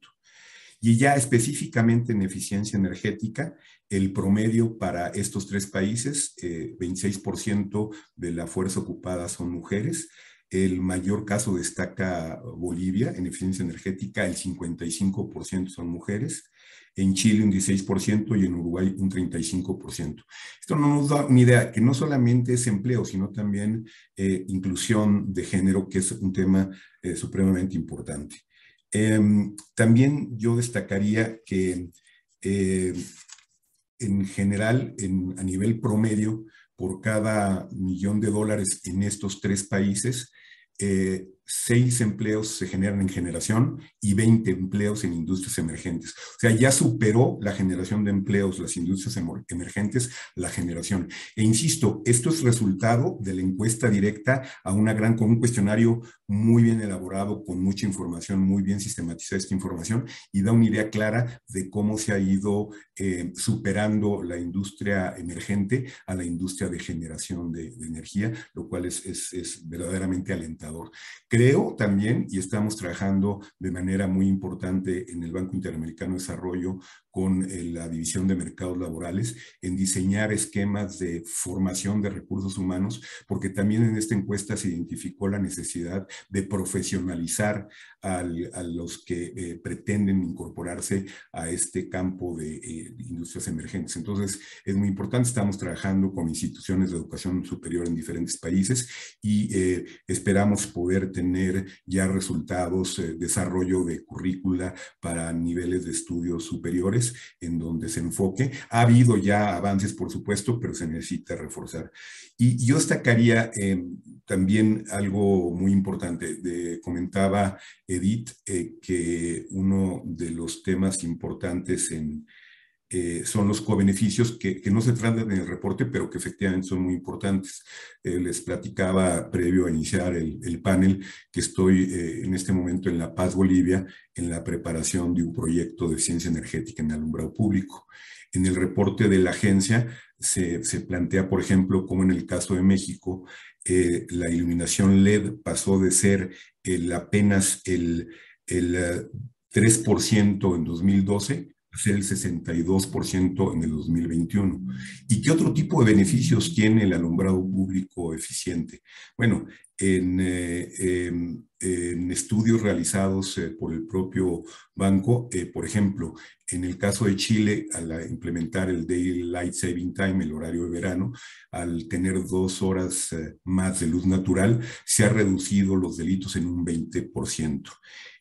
Y ya específicamente en eficiencia energética, el promedio para estos tres países, 26% eh, de la fuerza ocupada son mujeres, el mayor caso destaca Bolivia en eficiencia energética, el 55% son mujeres, en Chile un 16% y en Uruguay un 35%. Esto no nos da una idea que no solamente es empleo, sino también eh, inclusión de género, que es un tema eh, supremamente importante. Em, también yo destacaría que eh, en general, a nivel promedio, por cada millón de dólares en estos tres países, eh, seis empleos se generan en generación y 20 empleos en industrias emergentes. O sea, ya superó la generación de empleos, las industrias emergentes, la generación. E insisto, esto es resultado de la encuesta directa a una gran, con un cuestionario muy bien elaborado, con mucha información, muy bien sistematizada esta información y da una idea clara de cómo se ha ido eh, superando la industria emergente a la industria de generación de, energía, lo cual es, es verdaderamente alentador. Creo también, y estamos trabajando de manera muy importante en el Banco Interamericano de Desarrollo con eh, la División de Mercados Laborales en diseñar esquemas de formación de recursos humanos, porque también en esta encuesta se identificó la necesidad de profesionalizar a los que eh, pretenden incorporarse a este campo de eh, industrias emergentes. Entonces, es muy importante, estamos trabajando con instituciones de educación superior en diferentes países y esperamos poder tener ya resultados, desarrollo de currícula para niveles de estudios superiores en donde se enfoque. Ha habido ya avances, por supuesto, pero se necesita reforzar. Y yo destacaría eh, también algo muy importante. De, comentaba Edith eh, que uno de los temas importantes en, eh, son los co que, que, no se tratan en el reporte, pero que efectivamente son muy importantes. Eh, les platicaba previo a iniciar el, panel que estoy eh, en este momento en La Paz, Bolivia, en la preparación de un proyecto de eficiencia energética en alumbrado público. En el reporte de la agencia se, plantea, por ejemplo, como en el caso de México, la iluminación LED pasó de ser el, apenas el, el 3% en 2012 hacer ser el 62% en el 2021. ¿Y qué otro tipo de beneficios tiene el alumbrado público eficiente? Bueno, en, eh, em, en estudios realizados eh, por el propio banco, eh, por ejemplo, en el caso de Chile, al implementar el Daylight Saving Time, el horario de verano, al tener dos horas más de luz natural, se ha reducido los delitos en un 20%.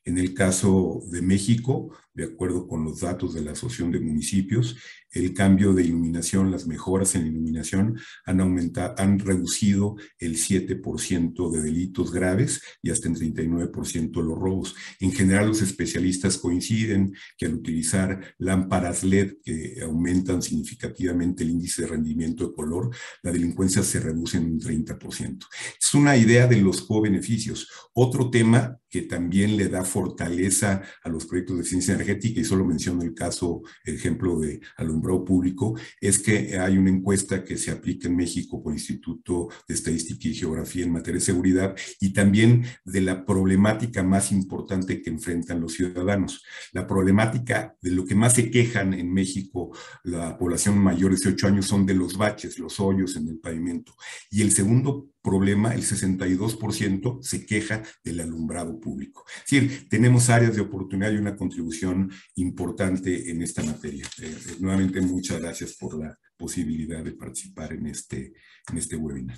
En el caso de México, de acuerdo con los datos de la Asociación de Municipios, el cambio de iluminación, las mejoras en iluminación han, aumentado, han reducido el 7% de delitos graves y hasta el 39% los robos. En general, los especialistas coinciden que al utilizar lámparas LED que aumentan significativamente el índice de rendimiento de color, la delincuencia se reduce en un 30%. Es una idea de los co-beneficios. Otro tema que también le da fortaleza a los proyectos de ciencia y solo menciono el caso, ejemplo de alumbrado público, es que hay una encuesta que se aplica en México por Instituto de Estadística y Geografía en materia de seguridad y también de la problemática más importante que enfrentan los ciudadanos. La problemática de lo que más se quejan en México la población mayor de 18 años son de los baches, los hoyos en el pavimento. Y el segundo problema, el 62% se queja del alumbrado público. decir, tenemos áreas de oportunidad y una contribución importante en esta materia. Eh, eh, nuevamente, muchas gracias por la posibilidad de participar en este, en este webinar.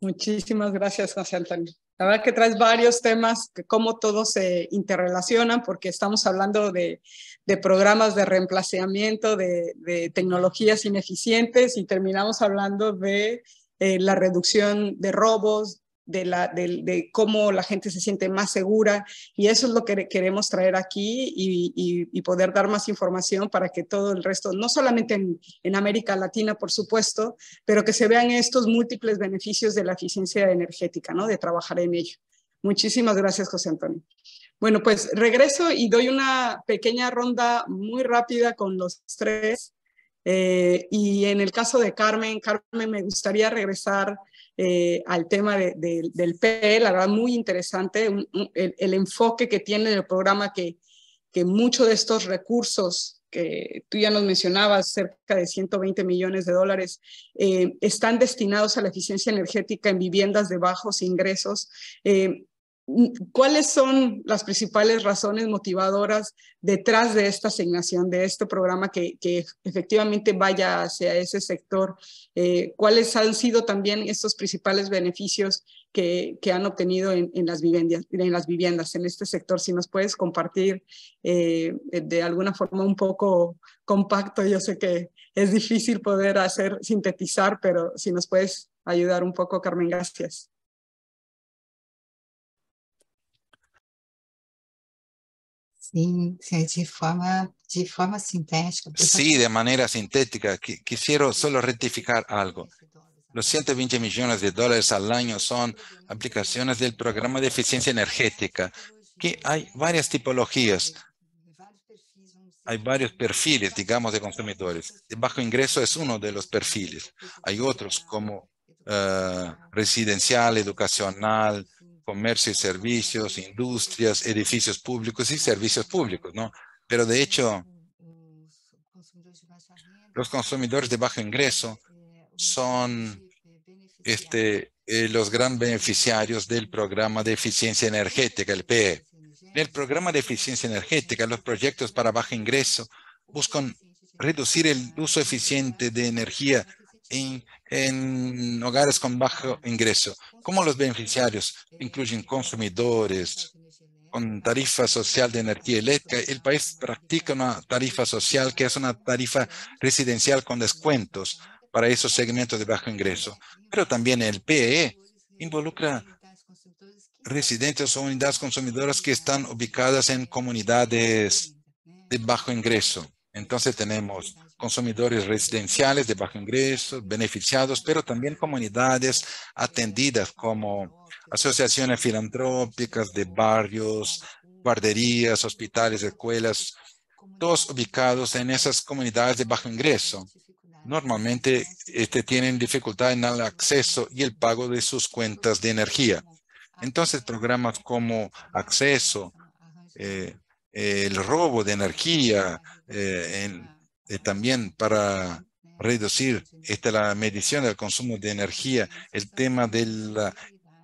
Muchísimas gracias, José Antonio. La verdad que traes varios temas, que cómo todos se interrelacionan, porque estamos hablando de, de programas de reemplazamiento, de, de, tecnologías ineficientes y terminamos hablando de eh, la reducción de robos, de, la, de, cómo la gente se siente más segura. Y eso es lo que queremos traer aquí y, poder dar más información para que todo el resto, no solamente en, América Latina, por supuesto, pero que se vean estos múltiples beneficios de la eficiencia energética, ¿no? de trabajar en ello. Muchísimas gracias, José Antonio. Bueno, pues regreso y doy una pequeña ronda muy rápida con los tres eh, y en el caso de Carmen, Carmen, me gustaría regresar eh, al tema del PE, la verdad muy interesante, el, enfoque que tiene el programa que, que muchos de estos recursos que tú ya nos mencionabas, cerca de 120 millones de dólares, eh, están destinados a la eficiencia energética en viviendas de bajos ingresos. Eh, ¿Cuáles son las principales razones motivadoras detrás de esta asignación, de este programa que, efectivamente vaya hacia ese sector? Eh, ¿Cuáles han sido también estos principales beneficios que, han obtenido en, las viviendas, en las viviendas, en este sector? Si nos puedes compartir eh, de alguna forma un poco compacto, yo sé que es difícil poder hacer, sintetizar, pero si nos puedes ayudar un poco, Carmen, gracias. sí de forma, de forma sintética. Pues, sí, de manera sintética. Quisiera solo rectificar algo. Los 120 millones de dólares al año son aplicaciones del programa de eficiencia energética, que hay varias tipologías. Hay varios perfiles, digamos, de consumidores. de bajo ingreso es uno de los perfiles. Hay otros como eh, residencial, educacional, comercio y servicios, industrias, edificios públicos y servicios públicos, ¿no? Pero de hecho, los consumidores de bajo ingreso son este, eh, los gran beneficiarios del programa de eficiencia energética, el PE. En el programa de eficiencia energética, los proyectos para bajo ingreso buscan reducir el uso eficiente de energía en, hogares con bajo ingreso. como los beneficiarios incluyen consumidores, con tarifa social de energía eléctrica, el país practica una tarifa social que es una tarifa residencial con descuentos para esos segmentos de bajo ingreso. Pero también el PE e involucra residentes o unidades consumidoras que están ubicadas en comunidades de bajo ingreso. Entonces tenemos consumidores residenciales de bajo ingreso, beneficiados, pero también comunidades atendidas como asociaciones filantrópicas de barrios, guarderías, hospitales, escuelas, todos ubicados en esas comunidades de bajo ingreso. Normalmente este, tienen dificultad en el acceso y el pago de sus cuentas de energía. Entonces, programas como acceso, eh, el robo de energía, eh, en eh, también para reducir esta la medición del consumo de energía, el tema de la,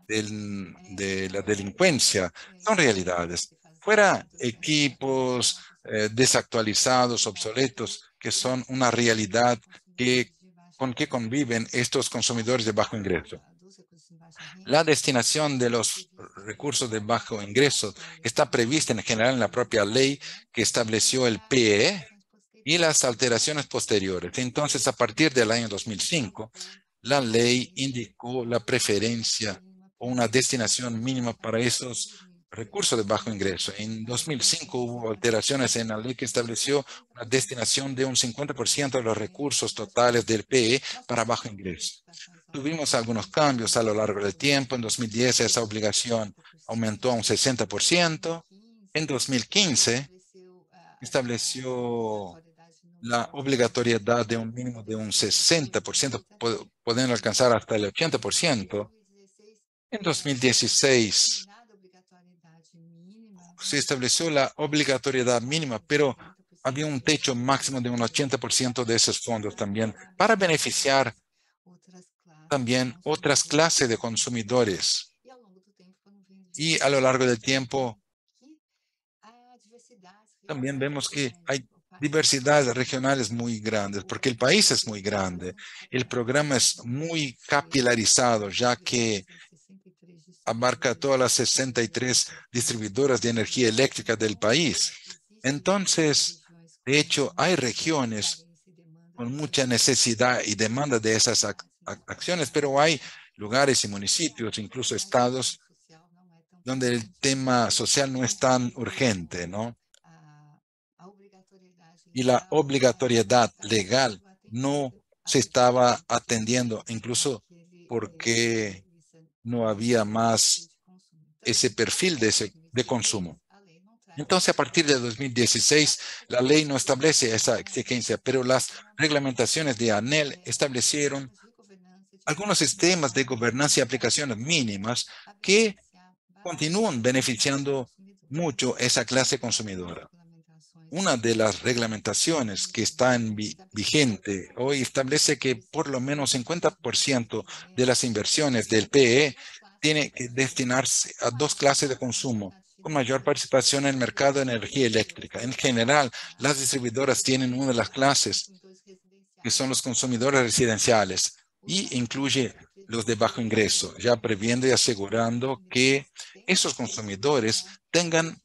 de la delincuencia, son realidades. Fuera equipos eh, desactualizados, obsoletos, que son una realidad que, con que conviven estos consumidores de bajo ingreso. La destinación de los recursos de bajo ingreso está prevista en general en la propia ley que estableció el PE, y las alteraciones posteriores. Entonces, a partir del año 2005, la ley indicó la preferencia o una destinación mínima para esos recursos de bajo ingreso. En 2005 hubo alteraciones en la ley que estableció una destinación de un 50% de los recursos totales del PE para bajo ingreso. Tuvimos algunos cambios a lo largo del tiempo. En 2010 esa obligación aumentó a un 60%. En 2015 estableció la obligatoriedad de un mínimo de un 60%, pueden alcanzar hasta el 80%. En 2016 se estableció la obligatoriedad mínima, pero había un techo máximo de un 80% de esos fondos también para beneficiar también otras clases de consumidores. Y a lo largo del tiempo, también vemos que hay diversidades regionales muy grandes, porque el país es muy grande. El programa es muy capilarizado, ya que abarca todas las 63 distribuidoras de energía eléctrica del país. Entonces, de hecho, hay regiones con mucha necesidad y demanda de esas acciones, pero hay lugares y municipios, incluso estados, donde el tema social no es tan urgente, ¿no? y la obligatoriedad legal no se estaba atendiendo, incluso porque no había más ese perfil de, ese, de consumo. Entonces, a partir de 2016, la ley no establece esa exigencia, pero las reglamentaciones de ANEL establecieron algunos sistemas de gobernanza y aplicaciones mínimas que continúan beneficiando mucho esa clase consumidora una de las reglamentaciones que está en vigente hoy establece que por lo menos 50% de las inversiones del PE tiene que destinarse a dos clases de consumo con mayor participación en el mercado de energía eléctrica. En general, las distribuidoras tienen una de las clases que son los consumidores residenciales y incluye los de bajo ingreso, ya previendo y asegurando que esos consumidores tengan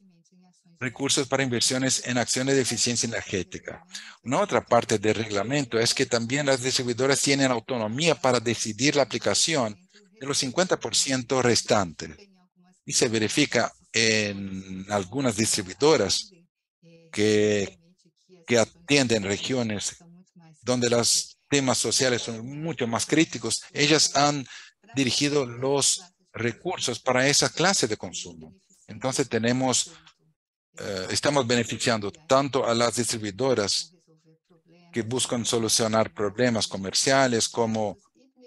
recursos para inversiones en acciones de eficiencia energética. Una otra parte del reglamento es que también las distribuidoras tienen autonomía para decidir la aplicación de los 50% restantes. Y se verifica en algunas distribuidoras que, que atienden regiones donde los temas sociales son mucho más críticos. Ellas han dirigido los recursos para esa clase de consumo. Entonces tenemos eh, estamos beneficiando tanto a las distribuidoras que buscan solucionar problemas comerciales como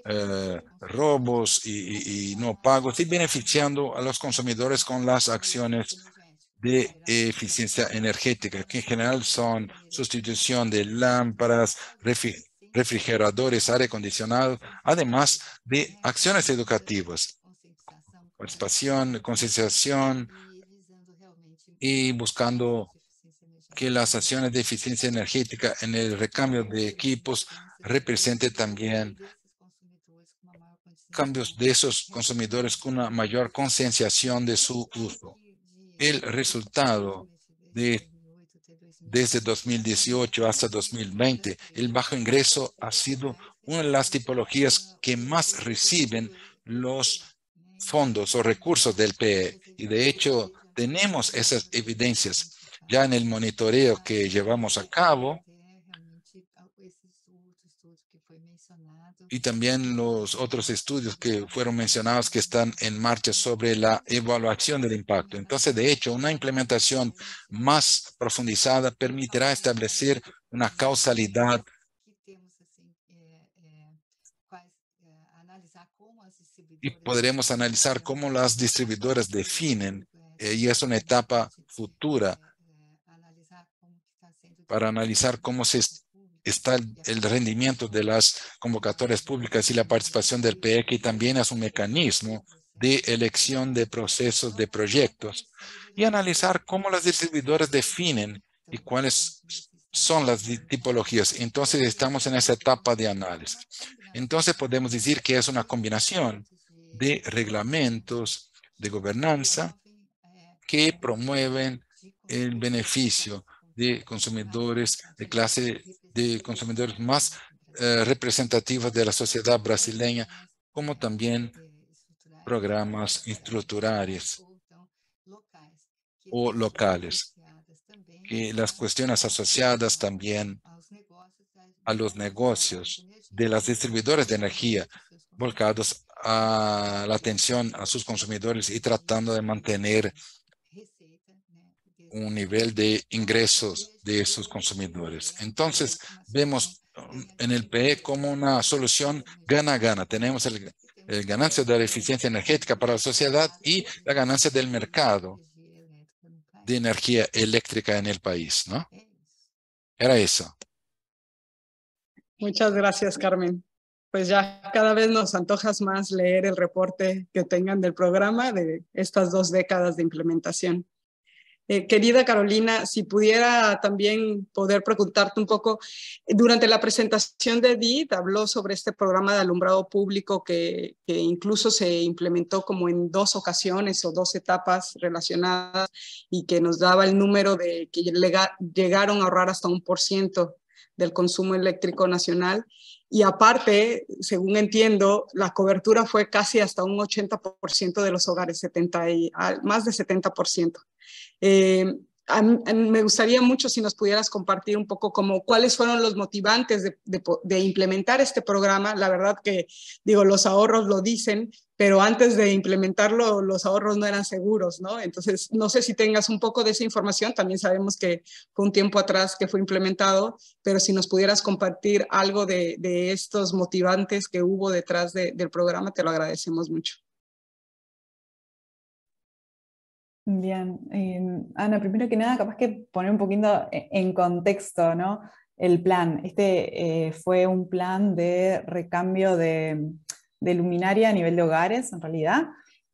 eh, robos y, no pagos y beneficiando a los consumidores con las acciones de eficiencia energética, que en general son sustitución de lámparas, refrigeradores, aire acondicionado, además de acciones educativas, participación, concienciación, y buscando que las acciones de eficiencia energética en el recambio de equipos represente también cambios de esos consumidores con una mayor concienciación de su uso. El resultado de desde 2018 hasta 2020, el bajo ingreso ha sido una de las tipologías que más reciben los fondos o recursos del PE. Y de hecho, tenemos esas evidencias ya en el monitoreo que llevamos a cabo y también los otros estudios que fueron mencionados que están en marcha sobre la evaluación del impacto. Entonces, de hecho, una implementación más profundizada permitirá establecer una causalidad y podremos analizar cómo las distribuidoras definen eh, y es una etapa futura para analizar cómo se está el rendimiento de las convocatorias públicas y la participación del PEC y también es un mecanismo de elección de procesos de proyectos y analizar cómo las distribuidoras definen y cuáles son las tipologías. Entonces estamos en esa etapa de análisis. Entonces podemos decir que es una combinación de reglamentos de gobernanza que promueven el beneficio de consumidores, de clase de consumidores más eh, representativos de la sociedad brasileña, como también programas estructurales o locales, Y las cuestiones asociadas también a los negocios de las distribuidores de energía volcados a la atención a sus consumidores y tratando de mantener un nivel de ingresos de esos consumidores. Entonces, vemos mm, en el PE como una solución gana-gana. Tenemos el, ganancia de la eficiencia energética para la sociedad y la ganancia del mercado de energía eléctrica en el país, ¿no? Era eso. Muchas gracias, Carmen. Pues ya cada vez nos antojas más leer el reporte que tengan del programa de estas dos décadas de implementación. Eh, querida Carolina, si pudiera también poder preguntarte un poco, durante la presentación de Edith habló sobre este programa de alumbrado público que incluso se implementó como en dos ocasiones o dos etapas relacionadas y que nos daba el número de que llegaron a ahorrar hasta un por ciento del consumo eléctrico nacional. Y aparte, según entiendo, la cobertura fue casi hasta un 80% de los hogares, 70 y, ah, más de 70% me gustaría mucho si nos pudieras compartir un poco como cuáles fueron los motivantes de, implementar este programa. La verdad que, digo, los ahorros lo dicen, pero antes de implementarlo los ahorros no eran seguros, ¿no? Entonces, no sé si tengas un poco de esa información. También sabemos que fue un tiempo atrás que fue implementado, pero si nos pudieras compartir algo de estos motivantes que hubo detrás del programa, te lo agradecemos mucho. Bien, em, Ana, primero que nada, capaz que poner un poquito e-, en contexto, El plan. Este eh, fue un plan de recambio de, luminaria a nivel de hogares, en realidad.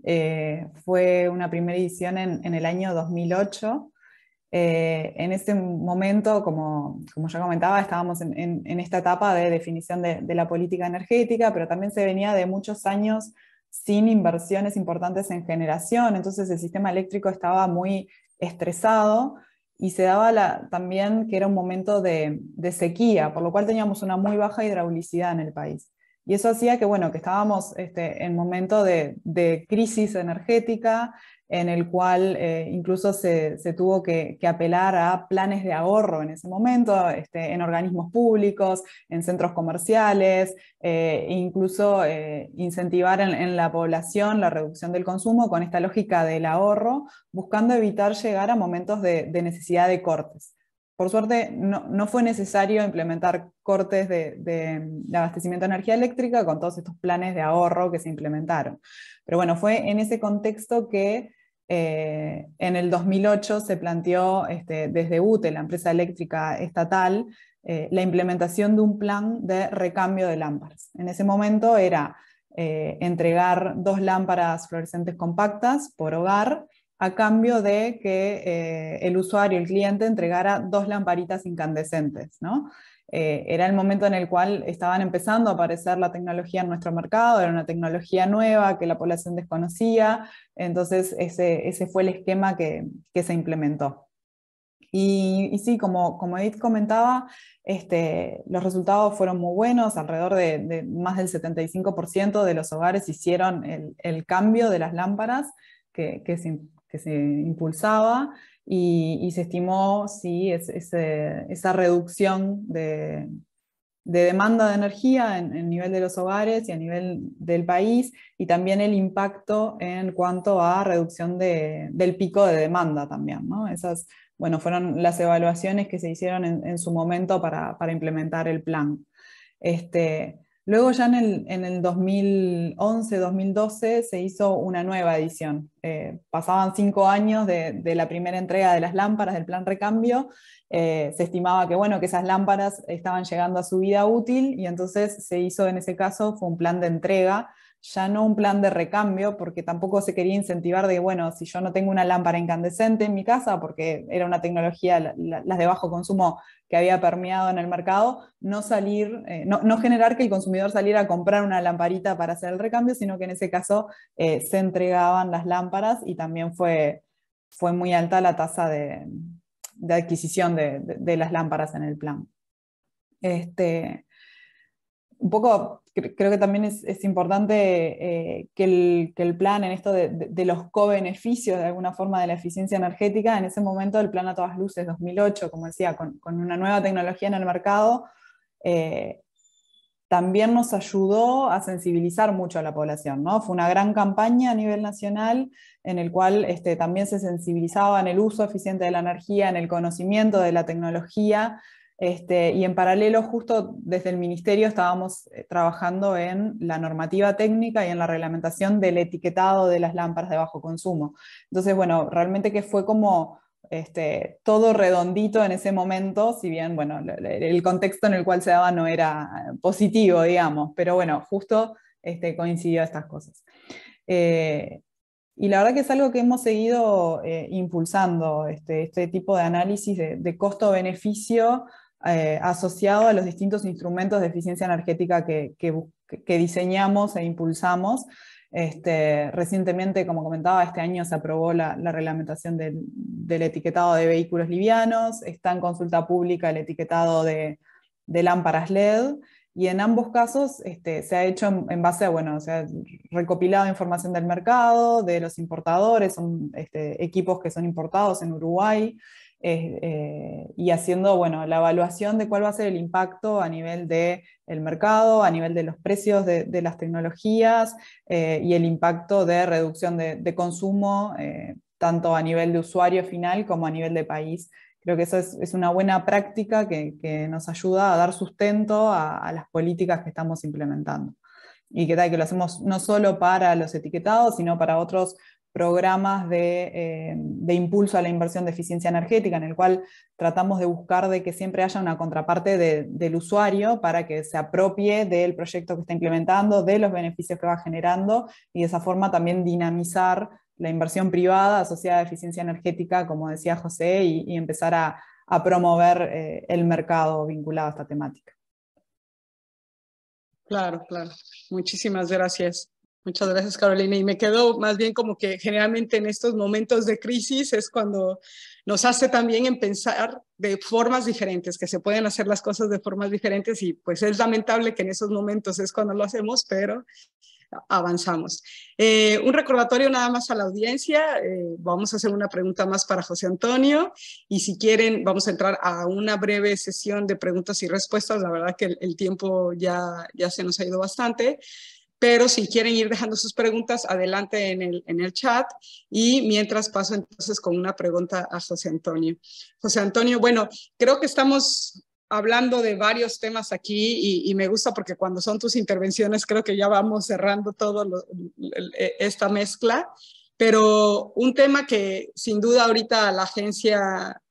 Eh, fue una primera edición en, el año 2008. Eh, en ese momento, como, como ya comentaba, estábamos en, esta etapa de definición de, de la política energética, pero también se venía de muchos años sin inversiones importantes en generación, entonces el sistema eléctrico estaba muy estresado y se daba también que era un momento de, de sequía, por lo cual teníamos una muy baja hidraulicidad en el país. Y eso hacía que, bueno, que estábamos este, en momento de, crisis energética, en el cual eh, incluso se, tuvo que, apelar a planes de ahorro en ese momento, este, en organismos públicos, en centros comerciales, e incluso eh, incentivar en, la población la reducción del consumo con esta lógica del ahorro, buscando evitar llegar a momentos de necesidad de cortes por suerte, no, fue necesario implementar cortes de, abastecimiento de energía eléctrica con todos estos planes de ahorro que se implementaron. Pero bueno, fue en ese contexto que eh, en el 2008 se planteó este, desde UTE, la empresa eléctrica estatal, eh, la implementación de un plan de recambio de lámparas. En ese momento era eh, entregar dos lámparas fluorescentes compactas por hogar a cambio de que eh, el usuario, el cliente, entregara dos lamparitas incandescentes, ¿no? Eh, era el momento en el cual estaban empezando a aparecer la tecnología en nuestro mercado, era una tecnología nueva que la población desconocía, entonces ese, fue el esquema que, se implementó. Y, sí, como, como Edith comentaba, este, los resultados fueron muy buenos, alrededor de, más del 75% de los hogares hicieron el, cambio de las lámparas que, que se que se impulsaba y, se estimó sí, eh, esa reducción de, demanda de energía en el nivel de los hogares y a nivel del país y también el impacto en cuanto a reducción del pico de demanda también. ¿no? Esas bueno, fueron las evaluaciones que se hicieron en, su momento para, para implementar el plan. Este, Luego ya en el, 2011-2012 se hizo una nueva edición. Eh, pasaban cinco años de, la primera entrega de las lámparas del plan recambio. Eh, se estimaba que, bueno, que esas lámparas estaban llegando a su vida útil y entonces se hizo en ese caso, fue un plan de entrega ya no un plan de recambio, porque tampoco se quería incentivar de, bueno, si yo no tengo una lámpara incandescente en mi casa, porque era una tecnología, las de bajo consumo que había permeado en el mercado, no salir, eh, no, generar que el consumidor saliera a comprar una lamparita para hacer el recambio, sino que en ese caso eh, se entregaban las lámparas y también fue, fue muy alta la tasa de, adquisición de, de, las lámparas en el plan. Este, un poco creo que también es, importante eh, que, el, plan en esto de, los co-beneficios de alguna forma de la eficiencia energética, en ese momento el plan a todas luces 2008, como decía, con, una nueva tecnología en el mercado, eh, también nos ayudó a sensibilizar mucho a la población. Fue una gran campaña a nivel nacional en el cual este, también se sensibilizaba en el uso eficiente de la energía, en el conocimiento de la tecnología, este, y en paralelo, justo desde el Ministerio estábamos eh, trabajando en la normativa técnica y en la reglamentación del etiquetado de las lámparas de bajo consumo. Entonces, bueno, realmente que fue como este, todo redondito en ese momento, si bien, bueno, el contexto en el cual se daba no era eh, positivo, digamos, pero bueno, justo este, coincidió estas cosas. Eh, y la verdad que es algo que hemos seguido impulsando, este, este, tipo de análisis de costo-beneficio eh, asociado a los distintos instrumentos de eficiencia energética que, diseñamos e impulsamos. Este, recientemente, como comentaba, este año se aprobó la, reglamentación del, etiquetado de vehículos livianos, está en consulta pública el etiquetado de, lámparas LED. Y en ambos casos este, se ha hecho en base a, bueno, se ha recopilado información del mercado, de los importadores, son este, equipos que son importados en Uruguay, eh, y haciendo bueno, la evaluación de cuál va a ser el impacto a nivel del el mercado, a nivel de los precios de, las tecnologías eh, y el impacto de reducción de, consumo, eh, tanto a nivel de usuario final como a nivel de país. Creo que eso es, una buena práctica que, nos ayuda a dar sustento a, las políticas que estamos implementando y que, tal, que lo hacemos no solo para los etiquetados, sino para otros programas eh, de, impulso a la inversión de eficiencia energética, en el cual tratamos de buscar de que siempre haya una contraparte del usuario para que se apropie del proyecto que está implementando, de los beneficios que va generando y de esa forma también dinamizar la inversión privada asociada a eficiencia energética, como decía José, y, empezar a, promover eh, el mercado vinculado a esta temática. Claro, claro. Muchísimas gracias. Muchas gracias, Carolina. Y me quedo más bien como que generalmente en estos momentos de crisis es cuando nos hace también en pensar de formas diferentes, que se pueden hacer las cosas de formas diferentes y pues es lamentable que en esos momentos es cuando lo hacemos, pero avanzamos. Eh, un recordatorio nada más a la audiencia. Eh, vamos a hacer una pregunta más para José Antonio y si quieren vamos a entrar a una breve sesión de preguntas y respuestas. La verdad que el, el tiempo ya, ya se nos ha ido bastante pero si quieren ir dejando sus preguntas, adelante en el, en el chat y mientras paso entonces con una pregunta a José Antonio. José Antonio, bueno, creo que estamos hablando de varios temas aquí y, me gusta porque cuando son tus intervenciones creo que ya vamos cerrando todo e, esta mezcla, pero un tema que sin duda ahorita la agencia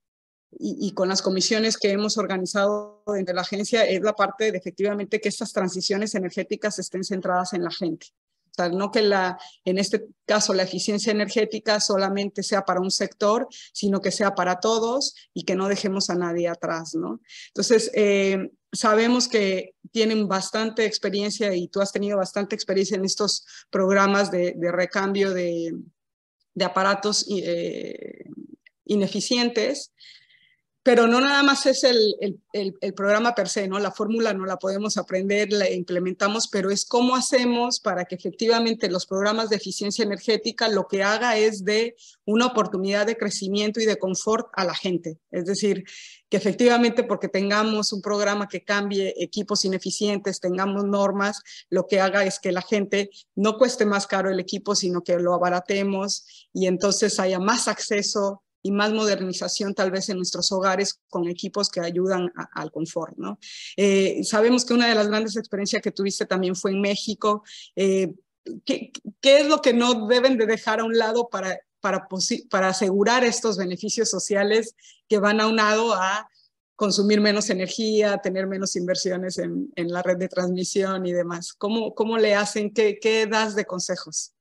y, con las comisiones que hemos organizado dentro de la agencia es la parte de efectivamente que estas transiciones energéticas estén centradas en la gente. O sea, no que la, en este caso la eficiencia energética solamente sea para un sector, sino que sea para todos y que no dejemos a nadie atrás, ¿no? Entonces, eh, sabemos que tienen bastante experiencia y tú has tenido bastante experiencia en estos programas de, recambio de, aparatos eh, ineficientes pero no nada más es el, programa per se, ¿no? La fórmula no la podemos aprender, la implementamos, pero es cómo hacemos para que efectivamente los programas de eficiencia energética lo que haga es de una oportunidad de crecimiento y de confort a la gente. Es decir, que efectivamente porque tengamos un programa que cambie equipos ineficientes, tengamos normas, lo que haga es que la gente no cueste más caro el equipo, sino que lo abaratemos y entonces haya más acceso y más modernización tal vez en nuestros hogares con equipos que ayudan al confort. ¿no? Eh, sabemos que una de las grandes experiencias que tuviste también fue en México. Eh, ¿qué, es lo que no deben de dejar a un lado para para, para, asegurar estos beneficios sociales que van a lado a consumir menos energía, tener menos inversiones en, en la red de transmisión y demás. ¿Cómo, cómo le hacen? ¿Qué, das de consejos?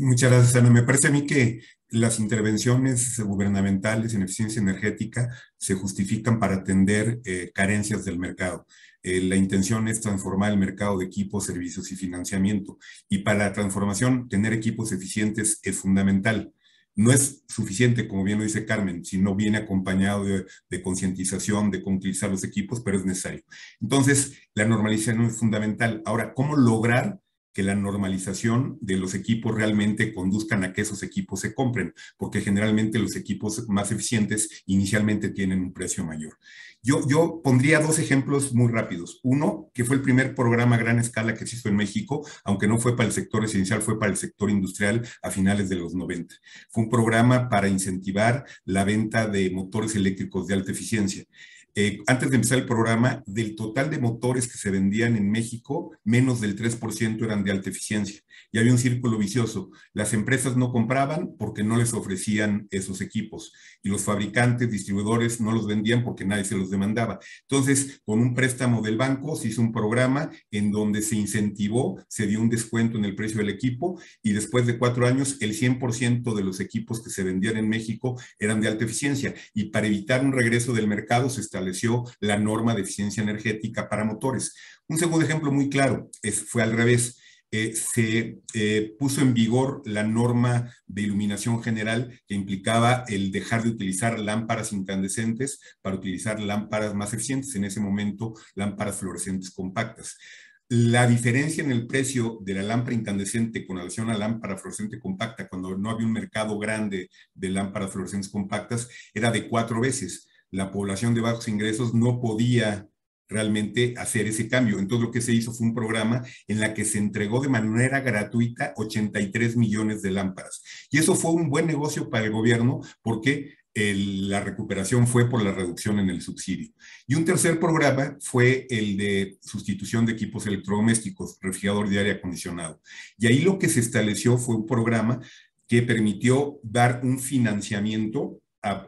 Muchas gracias, Ana. Me parece a mí que las intervenciones gubernamentales en eficiencia energética se justifican para atender eh, carencias del mercado. Eh, la intención es transformar el mercado de equipos, servicios y financiamiento. Y para la transformación, tener equipos eficientes es fundamental. No es suficiente, como bien lo dice Carmen, si no viene acompañado de, concientización, de cómo utilizar los equipos, pero es necesario. Entonces, la normalización es fundamental. Ahora, ¿cómo lograr que la normalización de los equipos realmente conduzcan a que esos equipos se compren, porque generalmente los equipos más eficientes inicialmente tienen un precio mayor. Yo, yo pondría dos ejemplos muy rápidos. Uno, que fue el primer programa a gran escala que se hizo en México, aunque no fue para el sector esencial, fue para el sector industrial a finales de los 90. Fue un programa para incentivar la venta de motores eléctricos de alta eficiencia. Eh, antes de empezar el programa, del total de motores que se vendían en México, menos del 3% eran de alta eficiencia. Y había un círculo vicioso. Las empresas no compraban porque no les ofrecían esos equipos y los fabricantes, distribuidores no los vendían porque nadie se los demandaba. Entonces, con un préstamo del banco se hizo un programa en donde se incentivó, se dio un descuento en el precio del equipo y después de cuatro años el 100% de los equipos que se vendían en México eran de alta eficiencia y para evitar un regreso del mercado se estableció la norma de eficiencia energética para motores. Un segundo ejemplo muy claro es, fue al revés eh, se eh, puso en vigor la norma de iluminación general que implicaba el dejar de utilizar lámparas incandescentes para utilizar lámparas más eficientes, en ese momento lámparas fluorescentes compactas. La diferencia en el precio de la lámpara incandescente con relación a lámpara fluorescente compacta, cuando no había un mercado grande de lámparas fluorescentes compactas, era de cuatro veces. La población de bajos ingresos no podía realmente hacer ese cambio. Entonces lo que se hizo fue un programa en la que se entregó de manera gratuita 83 millones de lámparas. Y eso fue un buen negocio para el gobierno porque la recuperación fue por la reducción en el subsidio. Y un tercer programa fue el de sustitución de equipos electrodomésticos, refrigerador de aire acondicionado. Y ahí lo que se estableció fue un programa que permitió dar un financiamiento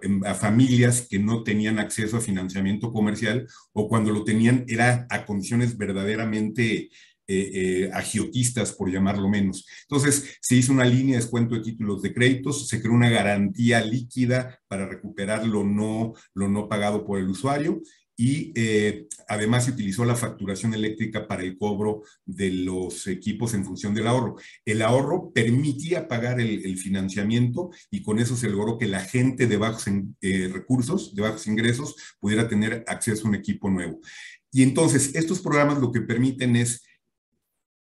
Em, a, familias que no tenían acceso a financiamiento comercial o cuando lo tenían era a condiciones verdaderamente eh, eh, agiotistas, por llamarlo menos. Entonces, se hizo una línea de descuento de títulos de créditos, se creó una garantía líquida para recuperar no, lo no pagado por el usuario y eh, además se utilizó la facturación eléctrica para el cobro de los equipos en función del ahorro. El ahorro permitía pagar el, financiamiento y con eso se logró que la gente de bajos eh, recursos, de bajos ingresos, pudiera tener acceso a un equipo nuevo. Y entonces, estos programas lo que permiten es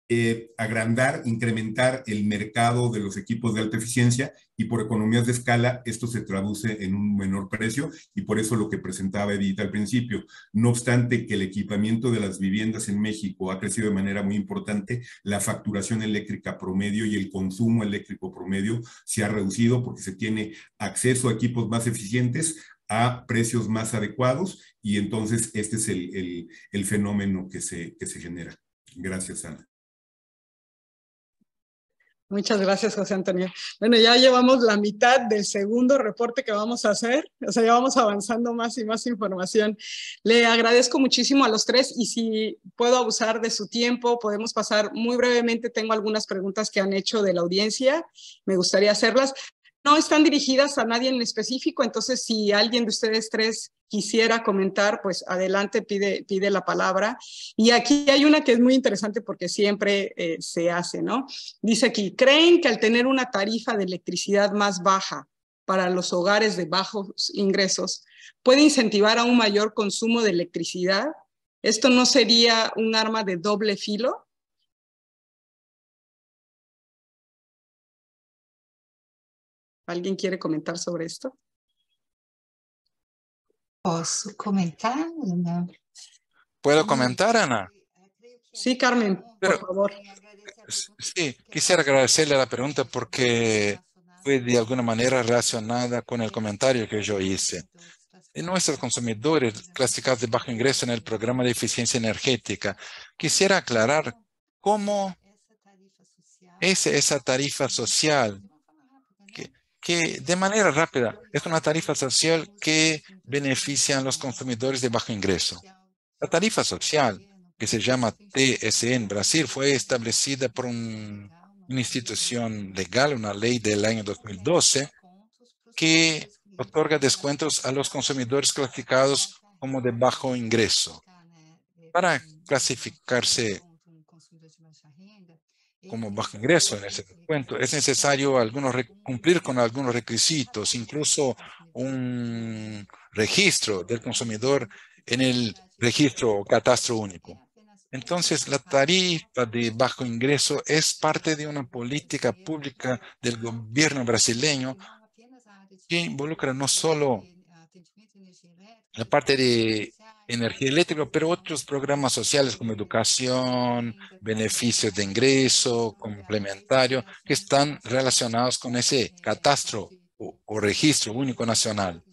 eh, agrandar, incrementar el mercado de los equipos de alta eficiencia y por economías de escala esto se traduce en un menor precio y por eso lo que presentaba Edith al principio. No obstante que el equipamiento de las viviendas en México ha crecido de manera muy importante, la facturación eléctrica promedio y el consumo eléctrico promedio se ha reducido porque se tiene acceso a equipos más eficientes a precios más adecuados y entonces este es el, fenómeno que se, que se genera. Gracias, Ana. Muchas gracias, José Antonio. Bueno, ya llevamos la mitad del segundo reporte que vamos a hacer, o sea, ya vamos avanzando más y más información. Le agradezco muchísimo a los tres y si puedo abusar de su tiempo, podemos pasar muy brevemente. Tengo algunas preguntas que han hecho de la audiencia, me gustaría hacerlas no están dirigidas a nadie en específico, entonces si alguien de ustedes tres quisiera comentar, pues adelante pide, pide la palabra. Y aquí hay una que es muy interesante porque siempre eh, se hace, ¿no? Dice aquí, creen que al tener una tarifa de electricidad más baja para los hogares de bajos ingresos, puede incentivar a un mayor consumo de electricidad. ¿Esto no sería un arma de doble filo? ¿Alguien quiere comentar sobre esto? ¿Puedo comentar? ¿Puedo comentar, Ana? Sí, Carmen, por favor. Sí, quisiera agradecerle la pregunta porque fue de alguna manera relacionada con el comentario que yo hice. En nuestros consumidores clasificados de bajo ingreso en el programa de eficiencia energética, quisiera aclarar cómo es esa tarifa social que de manera rápida es una tarifa social que beneficia a los consumidores de bajo ingreso. La tarifa social, que se llama TSN Brasil, fue establecida por una institución legal, una ley del año 2012, que otorga descuentos a los consumidores clasificados como de bajo ingreso. Para clasificarse como bajo ingreso en ese cuento, Es necesario algunos cumplir con algunos requisitos, incluso un registro del consumidor en el registro o catastro único. Entonces, la tarifa de bajo ingreso es parte de una política pública del gobierno brasileño que involucra no solo la parte de energía eléctrica, pero otros programas sociales como educación, beneficios de ingreso, complementario, que están relacionados con ese catastro o, o registro único nacional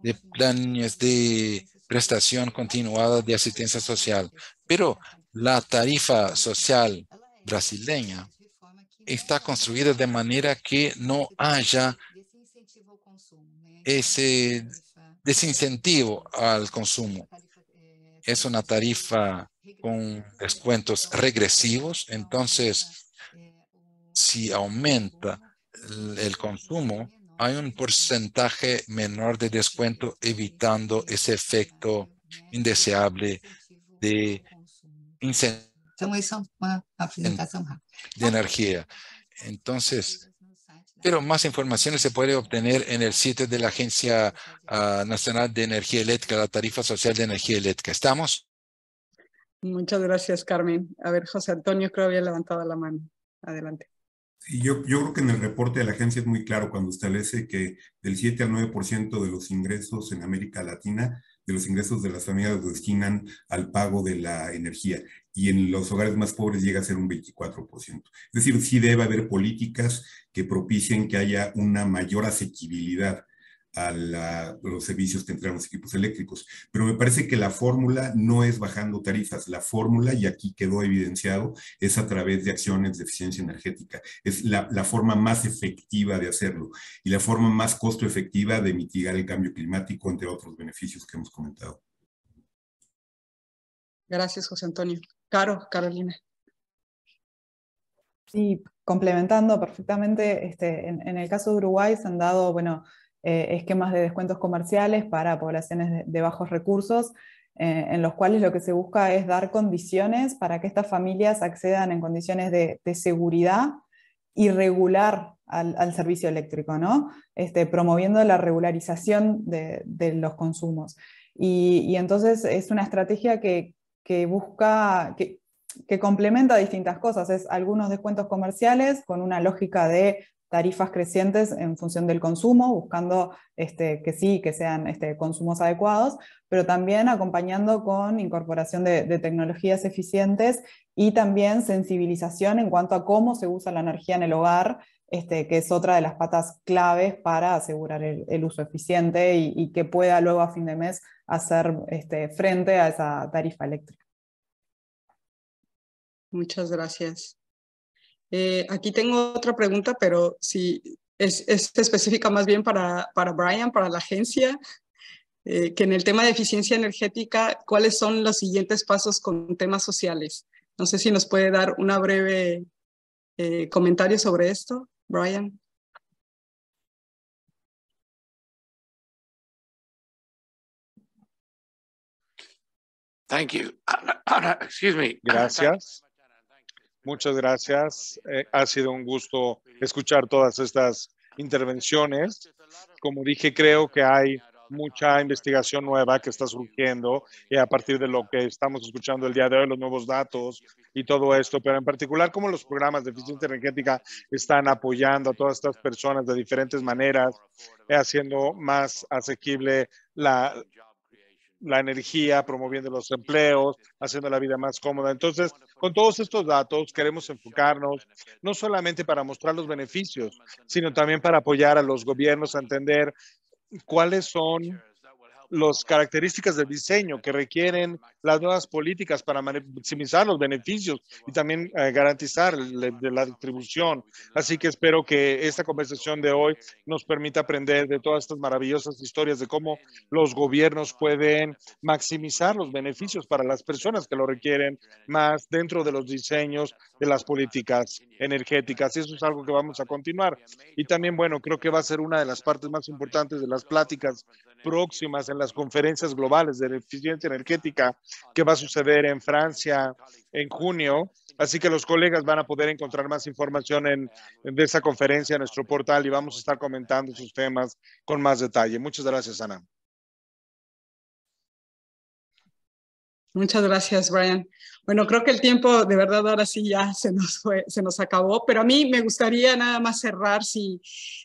de planes de prestación continuada de asistencia social. Pero la tarifa social brasileña está construida de manera que no haya ese desincentivo al consumo. Es una tarifa con descuentos regresivos, entonces si aumenta el consumo, hay un porcentaje menor de descuento evitando ese efecto indeseable de incentivo de energía. Entonces, pero más información se puede obtener en el sitio de la Agencia ah, Nacional de Energía Eléctrica, la Tarifa Social de Energía Eléctrica. ¿Estamos? Muchas gracias, Carmen. A ver, José Antonio, creo que había levantado la mano. Adelante. yo, creo que en el reporte de la agencia es muy claro cuando establece que del 7 al 9% de los ingresos en América Latina de los ingresos de las familias se destinan al pago de la energía y en los hogares más pobres llega a ser un 24%. Es decir, sí debe haber políticas que propicien que haya una mayor asequibilidad a, los servicios que entregan los equipos eléctricos. Pero me parece que la fórmula no es bajando tarifas, la fórmula, y aquí quedó evidenciado, es a través de acciones de eficiencia energética. Es la, la forma más efectiva de hacerlo y la forma más costo efectiva de mitigar el cambio climático, entre otros beneficios que hemos comentado. Gracias, José Antonio. Caro, Carolina. Sí, complementando perfectamente, este, en, el caso de Uruguay se han dado bueno, eh, esquemas de descuentos comerciales para poblaciones de, bajos recursos, eh, en los cuales lo que se busca es dar condiciones para que estas familias accedan en condiciones de, seguridad y regular al, servicio eléctrico, ¿no? Este, promoviendo la regularización de, los consumos. y, entonces es una estrategia que, que busca, que, complementa distintas cosas. Es algunos descuentos comerciales con una lógica de tarifas crecientes en función del consumo, buscando este, que sí, que sean este, consumos adecuados, pero también acompañando con incorporación de, tecnologías eficientes y también sensibilización en cuanto a cómo se usa la energía en el hogar, este, que es otra de las patas claves para asegurar el, uso eficiente y que pueda luego a fin de mes hacer este, frente a esa tarifa eléctrica. Muchas gracias. Eh, aquí tengo otra pregunta, pero si es, específica más bien para, para, Brian, para la agencia, eh, que en el tema de eficiencia energética, ¿cuáles son los siguientes pasos con temas sociales? No sé si nos puede dar una breve eh, comentario sobre esto, Brian. Gracias. Muchas gracias. Eh, ha sido un gusto escuchar todas estas intervenciones. Como dije, creo que hay mucha investigación nueva que está surgiendo y a partir de lo que estamos escuchando el día de hoy, los nuevos datos y todo esto, pero en particular cómo los programas de eficiencia energética están apoyando a todas estas personas de diferentes maneras, eh, haciendo más asequible la, la energía, promoviendo los empleos, haciendo la vida más cómoda. Entonces, con todos estos datos queremos enfocarnos no solamente para mostrar los beneficios, sino también para apoyar a los gobiernos a entender cuáles son las características de diseño que requieren las nuevas políticas para maximizar los beneficios y también eh, garantizar la distribución. Así que espero que esta conversación de hoy nos permita aprender de todas estas maravillosas historias de cómo los gobiernos pueden maximizar los beneficios para las personas que lo requieren más dentro de los diseños de las políticas energéticas. Y eso es algo que vamos a continuar. Y también, bueno, creo que va a ser una de las partes más importantes de las pláticas próximas en las conferencias globales de eficiencia energética que va a suceder en Francia en junio. Así que los colegas van a poder encontrar más información en, de esa conferencia en nuestro portal y vamos a estar comentando sus temas con más detalle. Muchas gracias, Ana. Muchas gracias, Brian. Bueno, creo que el tiempo de verdad ahora sí ya se nos, se nos acabó, pero a mí me gustaría nada más cerrar si,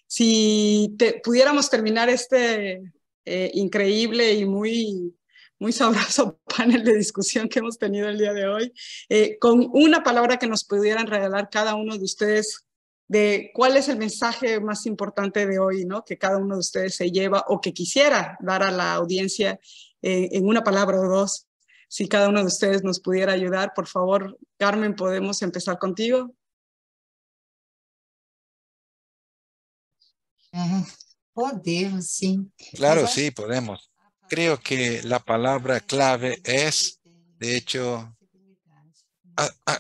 si pudiéramos terminar este eh, increíble y muy, muy sabroso panel de discusión que hemos tenido el día de hoy, eh, con una palabra que nos pudieran regalar cada uno de ustedes de cuál es el mensaje más importante de hoy, ¿no? Que cada uno de ustedes se lleva o que quisiera dar a la audiencia eh, en una palabra o dos. Si cada uno de ustedes nos pudiera ayudar, por favor, Carmen, podemos empezar contigo. Podemos, sí. Claro, sí, podemos. Creo que la palabra clave es, de hecho,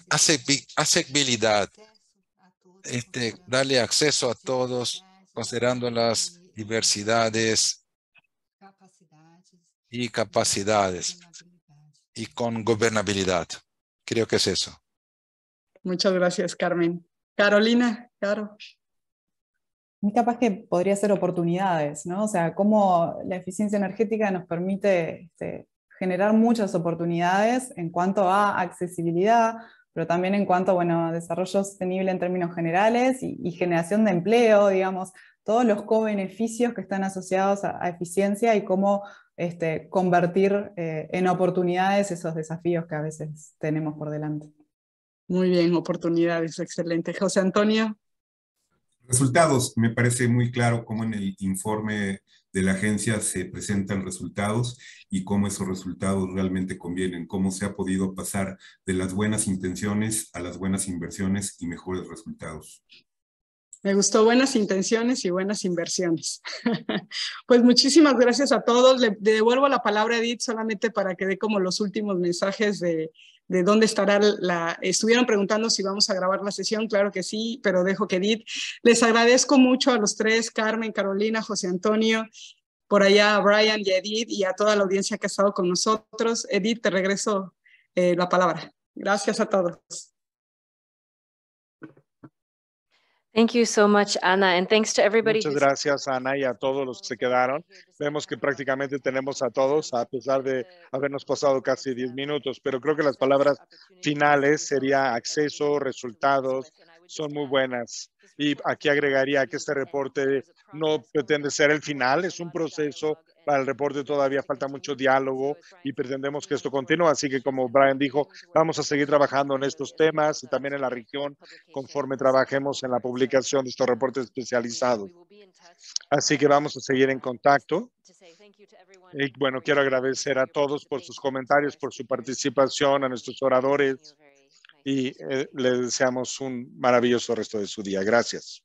accesibilidad. Este, darle acceso a todos, considerando las diversidades y capacidades y con gobernabilidad. Creo que es eso. Muchas gracias, Carmen. Carolina, claro capaz que podría ser oportunidades, ¿no? O sea, cómo la eficiencia energética nos permite este, generar muchas oportunidades en cuanto a accesibilidad, pero también en cuanto a desarrollo sostenible en términos generales y, generación de empleo, digamos, todos los co-beneficios que están asociados a, eficiencia y cómo este, convertir eh, en oportunidades esos desafíos que a veces tenemos por delante. Muy bien, oportunidades, excelente. José Antonio. Resultados, me parece muy claro cómo en el informe de la agencia se presentan resultados y cómo esos resultados realmente convienen, cómo se ha podido pasar de las buenas intenciones a las buenas inversiones y mejores resultados. Me gustó buenas intenciones y buenas inversiones. pues muchísimas gracias a todos. Le devuelvo la palabra a Edith solamente para que dé como los últimos mensajes de, de dónde estará la... Estuvieron preguntando si vamos a grabar la sesión, claro que sí, pero dejo que Edith. Les agradezco mucho a los tres, Carmen, Carolina, José Antonio, por allá a Brian y a Edith y a toda la audiencia que ha estado con nosotros. Edith, te regreso eh, la palabra. Gracias a todos. so much, Muchas gracias, Ana, y a todos los que se quedaron. Vemos que prácticamente tenemos a todos, a pesar de habernos pasado casi 10 minutos, pero creo que las palabras finales sería acceso, resultados, son muy buenas. Y aquí agregaría que este reporte no pretende ser el final, es un proceso para el reporte todavía falta mucho diálogo y pretendemos que esto continúe. Así que, como Brian dijo, vamos a seguir trabajando en estos temas y también en la región conforme trabajemos en la publicación de estos reportes especializados. Así que vamos a seguir en contacto. Y bueno, quiero agradecer a todos por sus comentarios, por su participación, a nuestros oradores y eh, le deseamos un maravilloso resto de su día. Gracias.